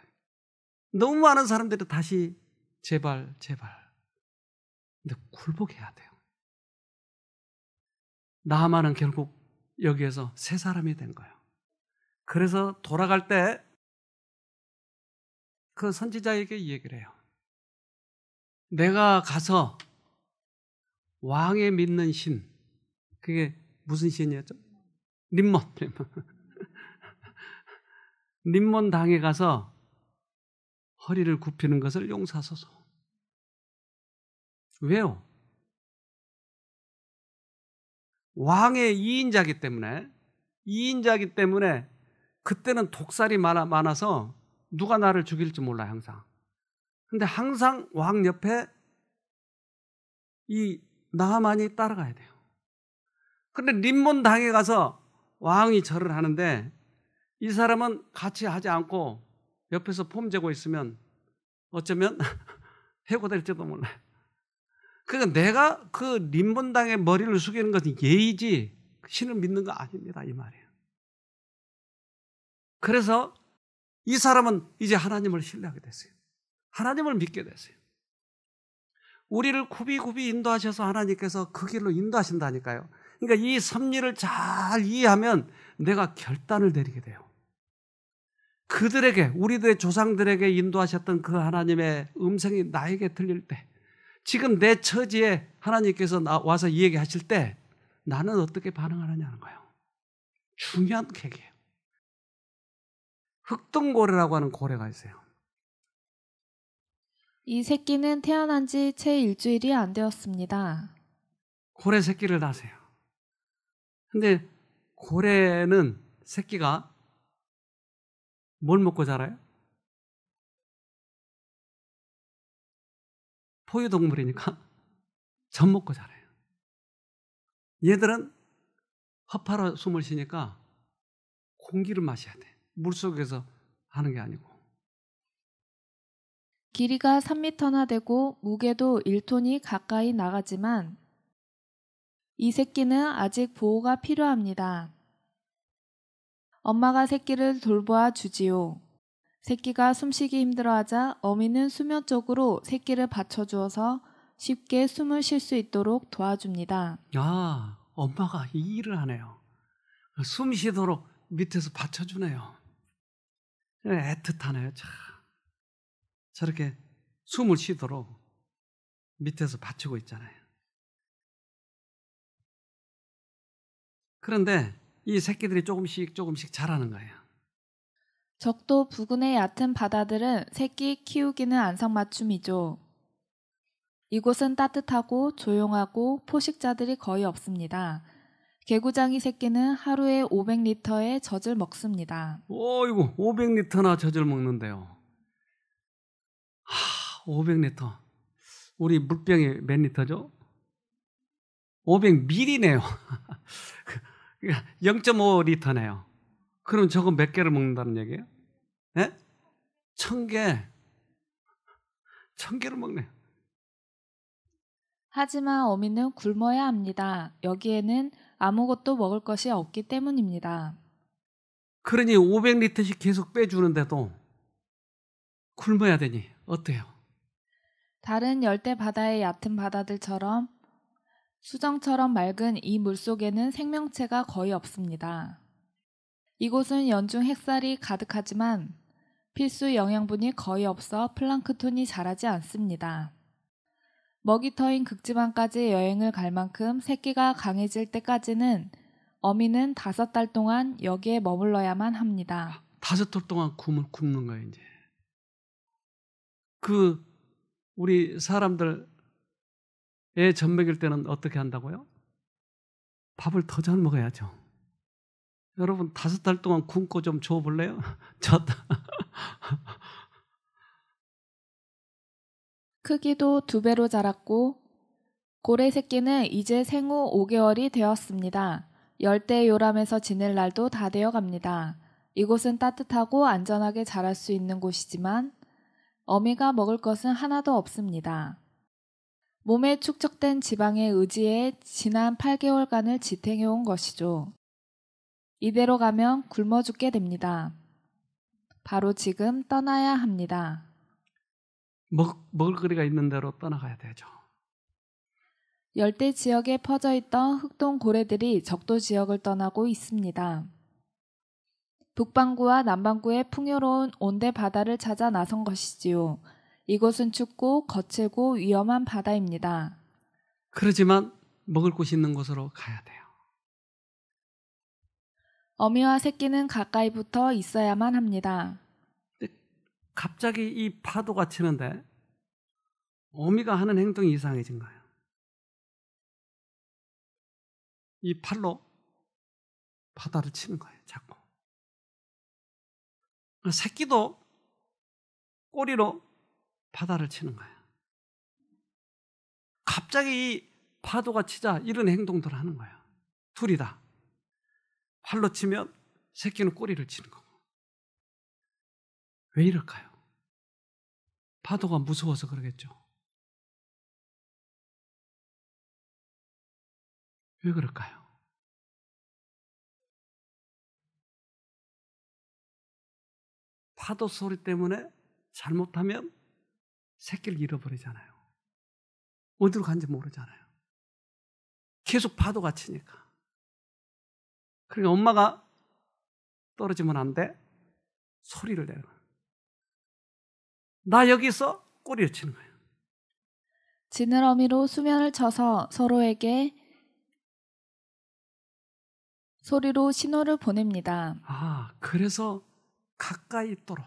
너무 많은 사람들이 다시 제발 제발 근데 굴복해야 돼요. 나만은 결국 여기에서 새 사람이 된 거예요. 그래서 돌아갈 때 그 선지자에게 얘기를 해요. 내가 가서 왕의 믿는 신. 그게 무슨 신이었죠? 님몬. 님몬 당에 가서 허리를 굽히는 것을 용서하소서. 왜요? 왕의 2인자기 때문에 2인자기 때문에 그때는 독살이 많아, 많아서 누가 나를 죽일지 몰라 항상. 근데 항상 왕 옆에 이 나만이 따라가야 돼요. 근데 림몬 당에 가서 왕이 절을 하는데 이 사람은 같이 하지 않고 옆에서 폼 재고 있으면 어쩌면 해고될지도 몰라요. 그러니까 내가 그 림본당의 머리를 숙이는 것은 예의지 신을 믿는 거 아닙니다. 이 말이에요. 그래서 이 사람은 이제 하나님을 신뢰하게 됐어요. 하나님을 믿게 됐어요. 우리를 굽이굽이 인도하셔서 하나님께서 그 길로 인도하신다니까요. 그러니까 이 섭리를 잘 이해하면 내가 결단을 내리게 돼요. 그들에게 우리들의 조상들에게 인도하셨던 그 하나님의 음성이 나에게 들릴 때 지금 내 처지에 하나님께서 와서 이 얘기 하실 때 나는 어떻게 반응하느냐는 거예요. 중요한 계기예요. 흑동고래라고 하는 고래가 있어요. 이 새끼는 태어난 지 채 일주일이 안 되었습니다. 고래 새끼를 낳으세요. 근데 고래는 새끼가 뭘 먹고 자라요? 포유동물이니까 젖 먹고 자라요. 얘들은 허파로 숨을 쉬니까 공기를 마셔야 돼. 물 속에서 하는 게 아니고. 길이가 3미터나 되고 무게도 1톤이 가까이 나가지만 이 새끼는 아직 보호가 필요합니다. 엄마가 새끼를 돌보아 주지요. 새끼가 숨쉬기 힘들어하자 어미는 수면 쪽으로 새끼를 받쳐주어서 쉽게 숨을 쉴 수 있도록 도와줍니다. 아, 엄마가 이 일을 하네요. 숨 쉬도록 밑에서 받쳐주네요. 애틋하네요. 참. 저렇게 숨을 쉬도록 밑에서 받치고 있잖아요. 그런데 이 새끼들이 조금씩 조금씩 자라는 거예요. 적도 부근의 얕은 바다들은 새끼 키우기는 안성맞춤이죠. 이곳은 따뜻하고 조용하고 포식자들이 거의 없습니다. 개구장이 새끼는 하루에 500리터의 젖을 먹습니다. 오이구 500리터나 젖을 먹는데요. 500리터. 우리 물병이 몇 리터죠? 500ml네요. 0.5리터네요. 그러니까 그럼 저거 몇 개를 먹는다는 얘기예요? 예? 천 개. 천 개를 먹네요. 하지만 어미는 굶어야 합니다. 여기에는 아무것도 먹을 것이 없기 때문입니다. 그러니 500리터씩 계속 빼주는데도 굶어야 되니 어때요? 다른 열대 바다의 얕은 바다들처럼 수정처럼 맑은 이 물속에는 생명체가 거의 없습니다. 이곳은 연중 햇살이 가득하지만 필수 영양분이 거의 없어 플랑크톤이 자라지 않습니다. 먹이터인 극지방까지 여행을 갈 만큼 새끼가 강해질 때까지는 어미는 다섯 달 동안 여기에 머물러야만 합니다. 다섯 달 동안 굶을 굶는 거예요, 이제. 그 우리 사람들 애 젖 먹일 때는 어떻게 한다고요? 밥을 더 잘 먹어야죠. 여러분 다섯 달 동안 굶고 좀 줘볼래요? 졌다. 크기도 두 배로 자랐고 고래 새끼는 이제 생후 5개월이 되었습니다. 열대 요람에서 지낼 날도 다 되어 갑니다. 이곳은 따뜻하고 안전하게 자랄 수 있는 곳이지만 어미가 먹을 것은 하나도 없습니다. 몸에 축적된 지방의 의지에 지난 8개월간을 지탱해온 것이죠. 이대로 가면 굶어 죽게 됩니다. 바로 지금 떠나야 합니다. 먹, 먹을거리가 있는 대로 떠나가야 되죠. 열대 지역에 퍼져 있던 흑동 고래들이 적도 지역을 떠나고 있습니다. 북반구와 남반구의 풍요로운 온대 바다를 찾아 나선 것이지요. 이곳은 춥고 거칠고 위험한 바다입니다. 그러지만 먹을 곳이 있는 곳으로 가야 돼요. 어미와 새끼는 가까이 붙어 있어야만 합니다. 갑자기 이 파도가 치는데 어미가 하는 행동이 이상해진 거예요. 이 팔로 바다를 치는 거예요, 자꾸. 그 새끼도 꼬리로 바다를 치는 거예요. 갑자기 파도가 치자 이런 행동들을 하는 거예요. 둘이 다. 팔로 치면 새끼는 꼬리를 치는 거고. 왜 이럴까요? 파도가 무서워서 그러겠죠. 왜 그럴까요? 파도 소리 때문에 잘못하면 새끼를 잃어버리잖아요. 어디로 간지 모르잖아요. 계속 파도가 치니까. 그러니까 엄마가 떨어지면 안 돼. 소리를 내는 거야. 나 여기서 꼬리를 치는 거예요. 지느러미로 수면을 쳐서 서로에게 소리로 신호를 보냅니다. 아, 그래서 가까이 있도록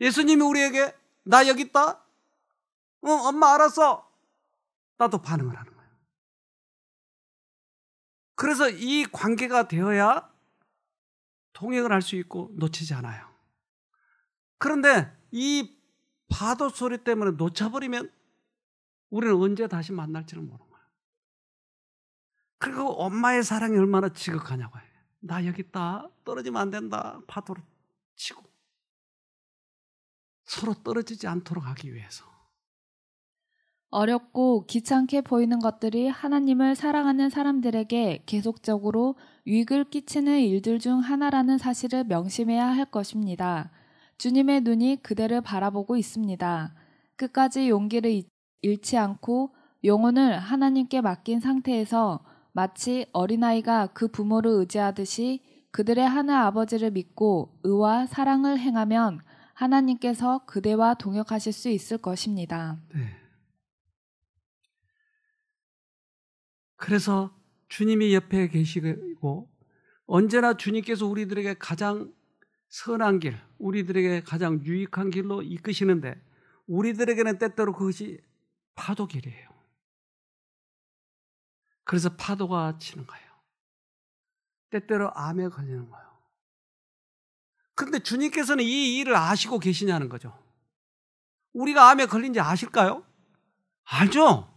예수님이 우리에게 나 여기 있다. 어, 엄마 알았어. 나도 반응을 하는 거예요. 그래서 이 관계가 되어야 동행을 할 수 있고 놓치지 않아요. 그런데 이 파도 소리 때문에 놓쳐버리면 우리는 언제 다시 만날지를 모르는 거예요. 그리고 엄마의 사랑이 얼마나 지극하냐고 요나 여기 있다. 떨어지면 안 된다. 파도로 치고 서로 떨어지지 않도록 하기 위해서 어렵고 귀찮게 보이는 것들이 하나님을 사랑하는 사람들에게 계속적으로 위익을 끼치는 일들 중 하나라는 사실을 명심해야 할 것입니다. 주님의 눈이 그대를 바라보고 있습니다. 끝까지 용기를 잃지 않고 영혼을 하나님께 맡긴 상태에서 마치 어린아이가 그 부모를 의지하듯이 그들의 하나 아버지를 믿고 의와 사랑을 행하면 하나님께서 그대와 동역하실 수 있을 것입니다. 네. 그래서 주님이 옆에 계시고 언제나 주님께서 우리들에게 가장 선한 길, 우리들에게 가장 유익한 길로 이끄시는데 우리들에게는 때때로 그것이 파도길이에요. 그래서 파도가 치는 거예요. 때때로 암에 걸리는 거예요. 근데 주님께서는 이 일을 아시고 계시냐는 거죠. 우리가 암에 걸린지 아실까요? 알죠?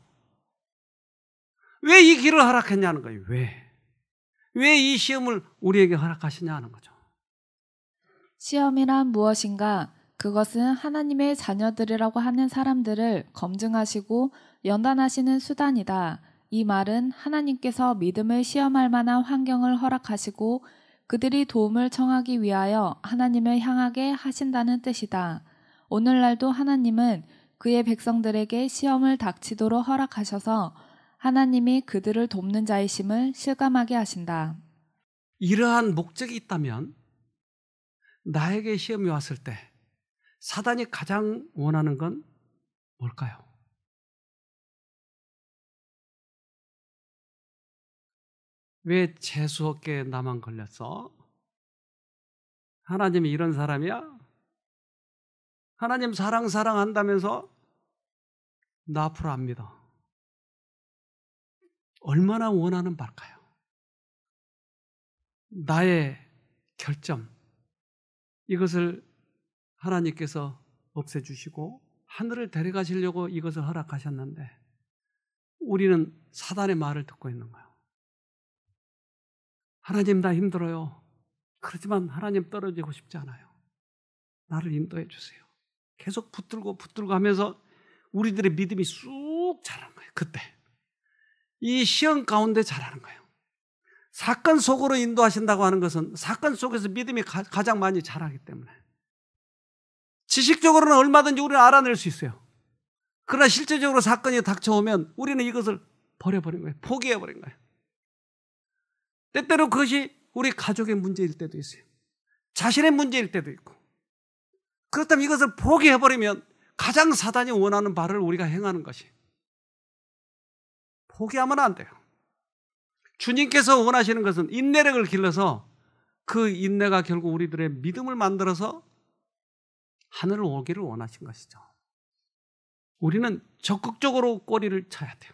왜 이 길을 허락했냐는 거예요. 왜? 왜 이 시험을 우리에게 허락하시냐는 거죠. 시험이란 무엇인가? 그것은 하나님의 자녀들이라고 하는 사람들을 검증하시고 연단하시는 수단이다. 이 말은 하나님께서 믿음을 시험할 만한 환경을 허락하시고 그들이 도움을 청하기 위하여 하나님을 향하게 하신다는 뜻이다. 오늘날도 하나님은 그의 백성들에게 시험을 닥치도록 허락하셔서 하나님이 그들을 돕는 자이심을 실감하게 하신다. 이러한 목적이 있다면 나에게 시험이 왔을 때 사단이 가장 원하는 건 뭘까요? 왜 재수 없게 나만 걸렸어? 하나님이 이런 사람이야? 하나님 사랑 사랑한다면서 나 앞으로 안 믿어. 얼마나 원하는 바일까요? 나의 결점 이것을 하나님께서 없애주시고 하늘을 데려가시려고 이것을 허락하셨는데 우리는 사단의 말을 듣고 있는 거야. 하나님 나 힘들어요. 그렇지만 하나님 떨어지고 싶지 않아요. 나를 인도해 주세요. 계속 붙들고 붙들고 하면서 우리들의 믿음이 쑥 자라는 거예요. 그때. 이 시험 가운데 자라는 거예요. 사건 속으로 인도하신다고 하는 것은 사건 속에서 믿음이 가장 많이 자라기 때문에 지식적으로는 얼마든지 우리는 알아낼 수 있어요. 그러나 실제적으로 사건이 닥쳐오면 우리는 이것을 버려버린 거예요. 포기해버린 거예요. 때때로 그것이 우리 가족의 문제일 때도 있어요. 자신의 문제일 때도 있고. 그렇다면 이것을 포기해버리면 가장 사단이 원하는 바를 우리가 행하는 것이 포기하면 안 돼요. 주님께서 원하시는 것은 인내력을 길러서 그 인내가 결국 우리들의 믿음을 만들어서 하늘을 오기를 원하신 것이죠. 우리는 적극적으로 꼬리를 쳐야 돼요.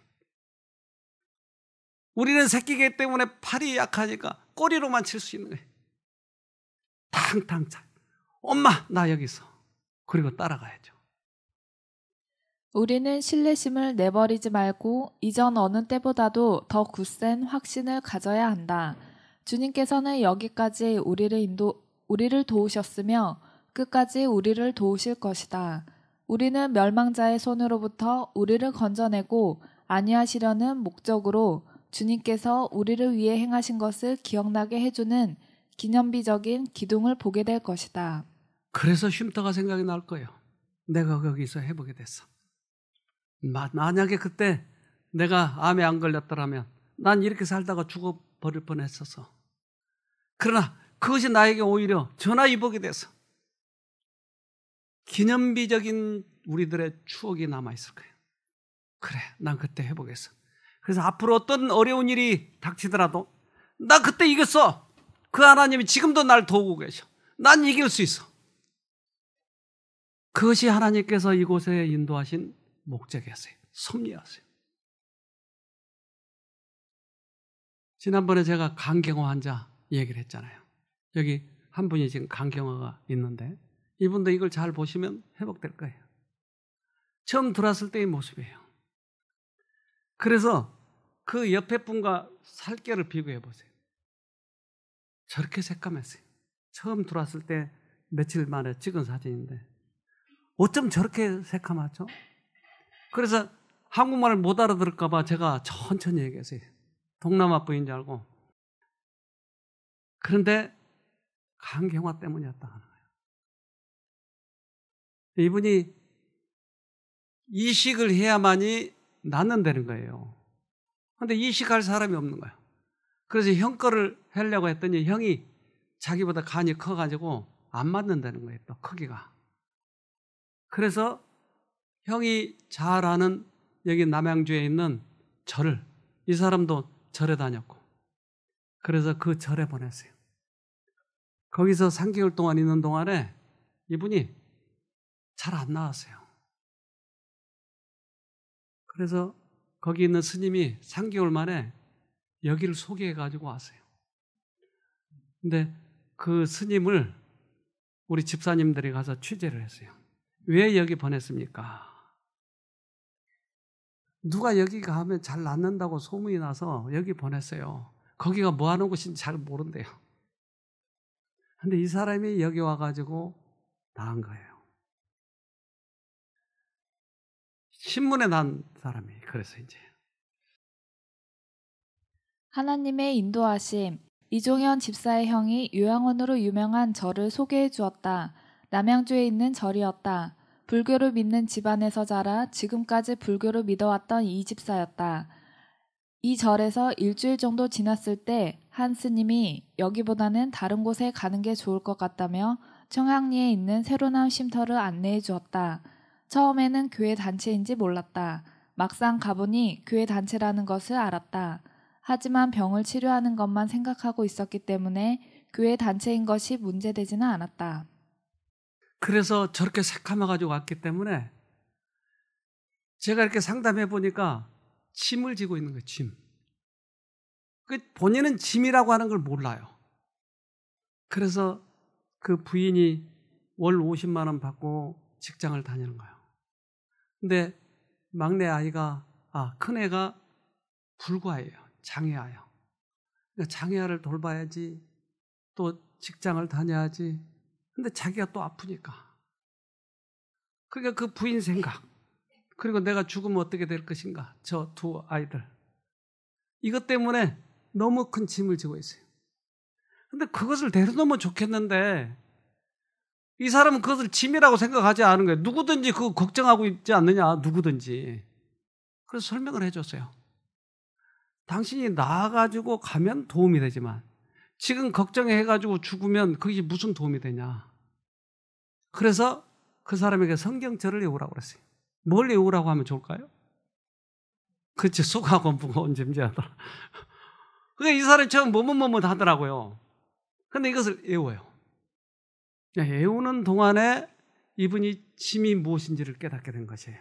우리는 새끼개 때문에 팔이 약하니까 꼬리로만 칠 수 있는 거예요. 탕탕 차. 엄마, 나 여기 있어. 그리고 따라가야죠. 우리는 신뢰심을 내버리지 말고 이전 어느 때보다도 더 굳센 확신을 가져야 한다. 주님께서는 여기까지 우리를 인도, 우리를 도우셨으며 끝까지 우리를 도우실 것이다. 우리는 멸망자의 손으로부터 우리를 건져내고 아니하시려는 목적으로 주님께서 우리를 위해 행하신 것을 기억나게 해주는 기념비적인 기둥을 보게 될 것이다. 그래서 쉼터가 생각이 날 거예요. 내가 거기서 해보게 됐어. 만약에 그때 내가 암에 안 걸렸더라면 난 이렇게 살다가 죽어버릴 뻔했었어. 그러나 그것이 나에게 오히려 전화위복이 돼서 기념비적인 우리들의 추억이 남아있을 거예요. 그래, 난 그때 해보겠어. 그래서 앞으로 어떤 어려운 일이 닥치더라도 나 그때 이겼어. 그 하나님이 지금도 날 도우고 계셔. 난 이길 수 있어. 그것이 하나님께서 이곳에 인도하신 목적이었어요. 섭리였어요. 지난번에 제가 간경화 환자 얘기를 했잖아요. 여기 한 분이 지금 간경화가 있는데 이분도 이걸 잘 보시면 회복될 거예요. 처음 들어왔을 때의 모습이에요. 그래서 그 옆에 분과 살결을 비교해 보세요. 저렇게 새까맸어요. 처음 들어왔을 때 며칠 만에 찍은 사진인데 어쩜 저렇게 새까맣죠? 그래서 한국말을 못 알아들을까봐 제가 천천히 얘기했어요. 동남아 분인 줄 알고. 그런데 강경화 때문이었다 하는 거예요. 이분이 이식을 해야만이 낳는다는 거예요. 그런데 이식할 사람이 없는 거예요 그래서 형 거를 하려고 했더니 형이 자기보다 간이 커가지고 안 맞는다는 거예요. 또 크기가. 그래서 형이 잘 아는 여기 남양주에 있는 절을 이 사람도 절에 다녔고 그래서 그 절에 보냈어요. 거기서 3개월 동안 있는 동안에 이분이 잘 안 나왔어요. 그래서 거기 있는 스님이 3개월 만에 여기를 소개해 가지고 왔어요. 근데 그 스님을 우리 집사님들이 가서 취재를 했어요. 왜 여기 보냈습니까? 누가 여기 가면 잘 낫는다고 소문이 나서 여기 보냈어요. 거기가 뭐 하는 곳인지 잘 모른대요. 근데 이 사람이 여기 와가지고 나은 거예요. 신문에 난 사람이 그래서 이제 하나님의 인도하심 이종현 집사의 형이 요양원으로 유명한 절을 소개해 주었다. 남양주에 있는 절이었다. 불교를 믿는 집안에서 자라 지금까지 불교를 믿어왔던 이 집사였다. 이 절에서 일주일 정도 지났을 때 한 스님이 여기보다는 다른 곳에 가는 게 좋을 것 같다며 청양리에 있는 새로남 쉼터를 안내해 주었다. 처음에는 교회 단체인지 몰랐다. 막상 가보니 교회 단체라는 것을 알았다. 하지만 병을 치료하는 것만 생각하고 있었기 때문에 교회 단체인 것이 문제되지는 않았다. 그래서 저렇게 새카마 가지고 왔기 때문에 제가 이렇게 상담해 보니까 짐을 지고 있는 거예요, 짐. 그 본인은 짐이라고 하는 걸 몰라요. 그래서 그 부인이 월 50만 원 받고 직장을 다니는 거예요. 근데 막내 아이가 아, 큰 애가 불과해요. 장애아요. 그러니까 장애아를 돌봐야지 또 직장을 다녀야지. 근데 자기가 또 아프니까. 그러니까 그 부인 생각. 그리고 내가 죽으면 어떻게 될 것인가. 저 두 아이들. 이것 때문에 너무 큰 짐을 지고 있어요. 근데 그것을 내려놓으면 좋겠는데 이 사람은 그것을 짐이라고 생각하지 않은 거예요. 누구든지 그거 걱정하고 있지 않느냐, 누구든지. 그래서 설명을 해줬어요. 당신이 나아가지고 가면 도움이 되지만, 지금 걱정해가지고 죽으면 그게 무슨 도움이 되냐. 그래서 그 사람에게 성경절을 외우라고 그랬어요. 뭘 외우라고 하면 좋을까요? 그치, 수하고 무거운 짐지하더라그게이 사람이 처음 머뭇머뭇 하더라고요. 근데 이것을 외워요. 네, 애우는 동안에 이분이 짐이 무엇인지를 깨닫게 된 것이에요.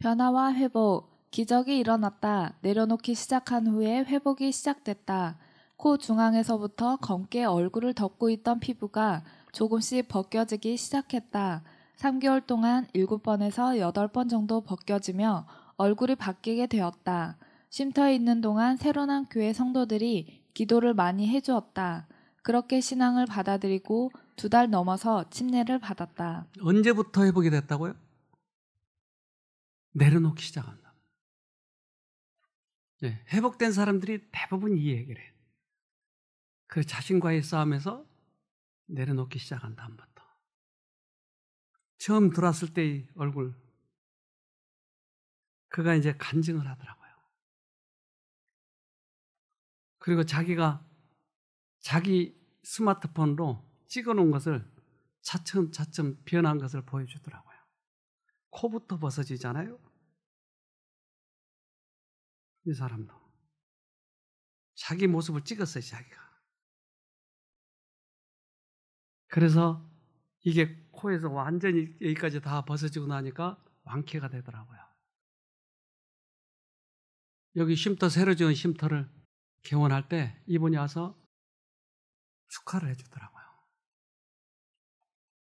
변화와 회복, 기적이 일어났다. 내려놓기 시작한 후에 회복이 시작됐다. 코 중앙에서부터 검게 얼굴을 덮고 있던 피부가 조금씩 벗겨지기 시작했다. 3개월 동안 7번에서 8번 정도 벗겨지며 얼굴이 바뀌게 되었다. 쉼터에 있는 동안 새로난 교회 성도들이 기도를 많이 해주었다. 그렇게 신앙을 받아들이고 두 달 넘어서 침례를 받았다. 언제부터 회복이 됐다고요? 내려놓기 시작한다. 예, 회복된 사람들이 대부분 이 얘기를 해. 그 자신과의 싸움에서 내려놓기 시작한다, 한부터. 처음 들어왔을 때의 얼굴. 그가 이제 간증을 하더라고요. 그리고 자기가 자기 스마트폰으로 찍어놓은 것을 차츰차츰 변한 것을 보여주더라고요. 코부터 벗어지잖아요. 이 사람도 자기 모습을 찍었어요, 자기가. 그래서 이게 코에서 완전히 여기까지 다 벗어지고 나니까 완쾌가 되더라고요. 여기 쉼터 새로 지은 쉼터를 개원할 때 이분이 와서 축하를 해주더라고요.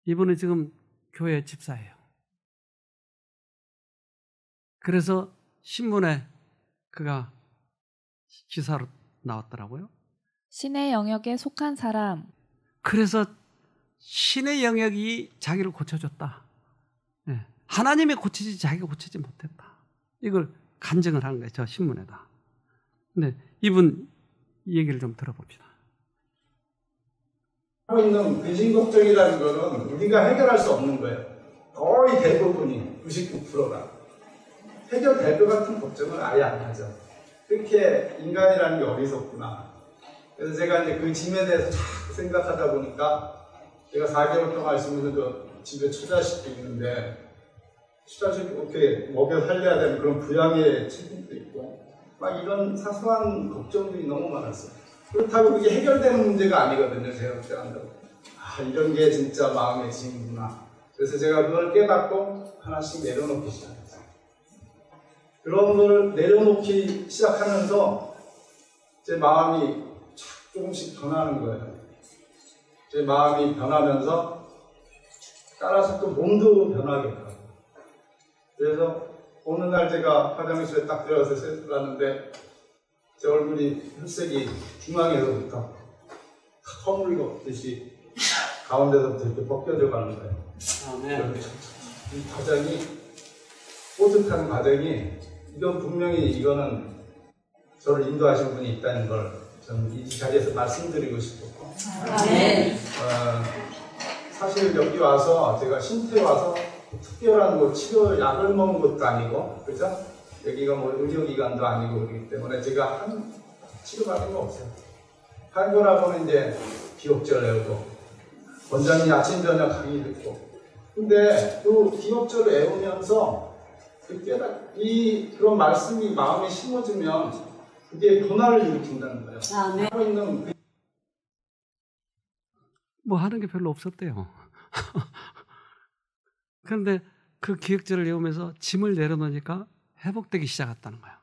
이분은 지금 교회 집사예요. 그래서 신문에 그가 기사로 나왔더라고요. 신의 영역에 속한 사람. 그래서 신의 영역이 자기를 고쳐줬다. 네. 하나님이 고치지 자기가 고치지 못했다. 이걸 간증을 하는 거예요. 저 신문에다. 근데 이분 얘기를 좀 들어봅시다. 하고 있는 근심 걱정이라는 거는 우리가 해결할 수 없는 거예요. 거의 대부분이 99%가 해결될 것 같은 걱정을 아예 안 하죠. 그렇게 인간이라는 게 어리석구나. 그래서 제가 이제 그 짐에 대해서 자 생각하다 보니까 제가 4개월 동안 있으면서 그 집에 투자식도 있는데 투자식 이렇게 먹여 살려야 되는 그런 부양의 책임도 있고 막 이런 사소한 걱정들이 너무 많았어요. 그렇다고 그게 해결되는 문제가 아니거든요. 제가 생때한다고 아, 이런 게 진짜 마음의 짐이구나. 그래서 제가 그걸 깨닫고 하나씩 내려놓기 시작했어요. 그런 걸 내려놓기 시작하면서 제 마음이 조금씩 변하는 거예요. 제 마음이 변하면서 따라서 또 몸도 변하겠고 그래서 어느 날 제가 화장실에 딱 들어가서 세수를 하는데 제 얼굴이 혈색이 중앙에서부터 허물없듯이 가운데서부터 이렇게 벗겨져 가는 거예요. 아, 네. 이 과정이 뽀득한 과정이 이건 분명히 이거는 저를 인도하신 분이 있다는 걸 저는 이 자리에서 말씀드리고 싶었고 아, 네. 어, 사실 여기 와서 제가 신태 와서 특별한 뭐 치료약을 먹은 것도 아니고 그죠? 여기가 뭐 의료기관도 아니고 그렇기 때문에 제가 한 치료받은 거 없어요. 한고라고는 이제 기억절 외우고 원장님 아침 저녁 강의 듣고 근데 그 기억절을 외우면서 그 깨닫 이 그런 말씀이 마음에 심어지면 그게 변화를 일으킨다는 거예요. 아, 네. 하고 있는 그... 뭐 하는 게 별로 없었대요. 그런데 그 기억절을 외우면서 짐을 내려놓으니까 회복되기 시작했다는 거야.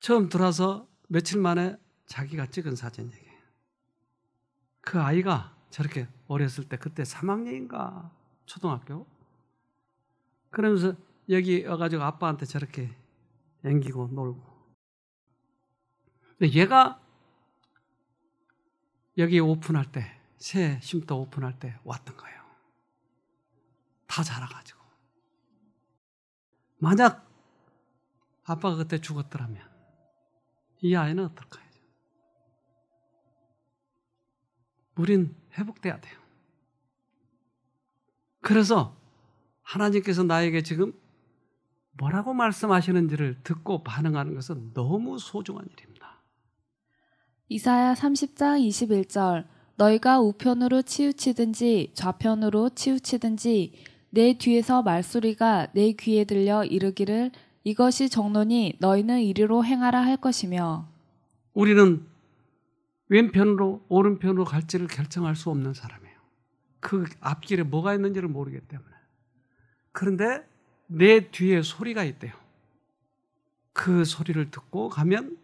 처음 들어서 와 며칠 만에 자기가 찍은 사진 얘기예요. 그 아이가 저렇게 어렸을 때 그때 3학년인가 초등학교 그러면서 여기 와가지고 아빠한테 저렇게 앵기고 놀고 근데 얘가 여기 오픈할 때새 쉼터 오픈할 때 왔던 거예요 다 자라가지고 만약 아빠가 그때 죽었더라면 이 아이는 어떨까요? 우린 회복돼야 돼요. 그래서 하나님께서 나에게 지금 뭐라고 말씀하시는지를 듣고 반응하는 것은 너무 소중한 일입니다. 이사야 30장 21절 너희가 우편으로 치우치든지 좌편으로 치우치든지 내 뒤에서 말소리가 내 귀에 들려 이르기를 이것이 정론이 너희는 이리로 행하라 할 것이며 우리는 왼편으로 오른편으로 갈지를 결정할 수 없는 사람이에요. 그 앞길에 뭐가 있는지를 모르기 때문에. 그런데 내 뒤에 소리가 있대요. 그 소리를 듣고 가면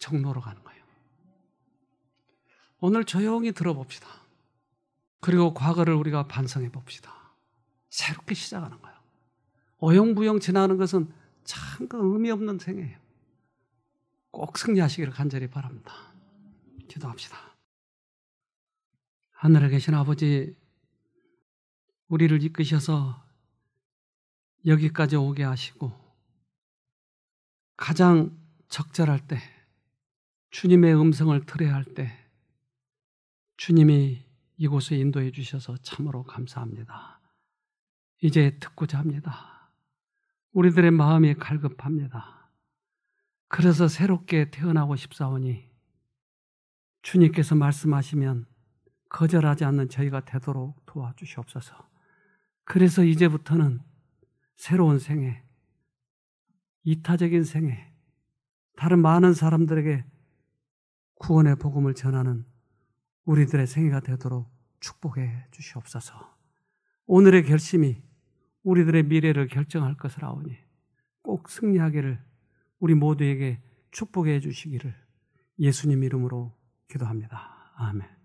정로로 가는 거예요. 오늘 조용히 들어봅시다. 그리고 과거를 우리가 반성해 봅시다. 새롭게 시작하는 거예요. 어영부영 지나가는 것은 참 의미 없는 생애예요. 꼭 승리하시기를 간절히 바랍니다. 기도합시다. 하늘에 계신 아버지, 우리를 이끄셔서 여기까지 오게 하시고, 가장 적절할 때, 주님의 음성을 들어야 할 때, 주님이 이곳에 인도해 주셔서 참으로 감사합니다. 이제 듣고자 합니다. 우리들의 마음이 갈급합니다. 그래서 새롭게 태어나고 싶사오니 주님께서 말씀하시면 거절하지 않는 저희가 되도록 도와주시옵소서. 그래서 이제부터는 새로운 생애, 이타적인 생애, 다른 많은 사람들에게 구원의 복음을 전하는 우리들의 생애가 되도록 축복해 주시옵소서. 오늘의 결심이 우리들의 미래를 결정할 것을 아오니 꼭 승리하기를 우리 모두에게 축복해 주시기를 예수님 이름으로 기도합니다. 아멘.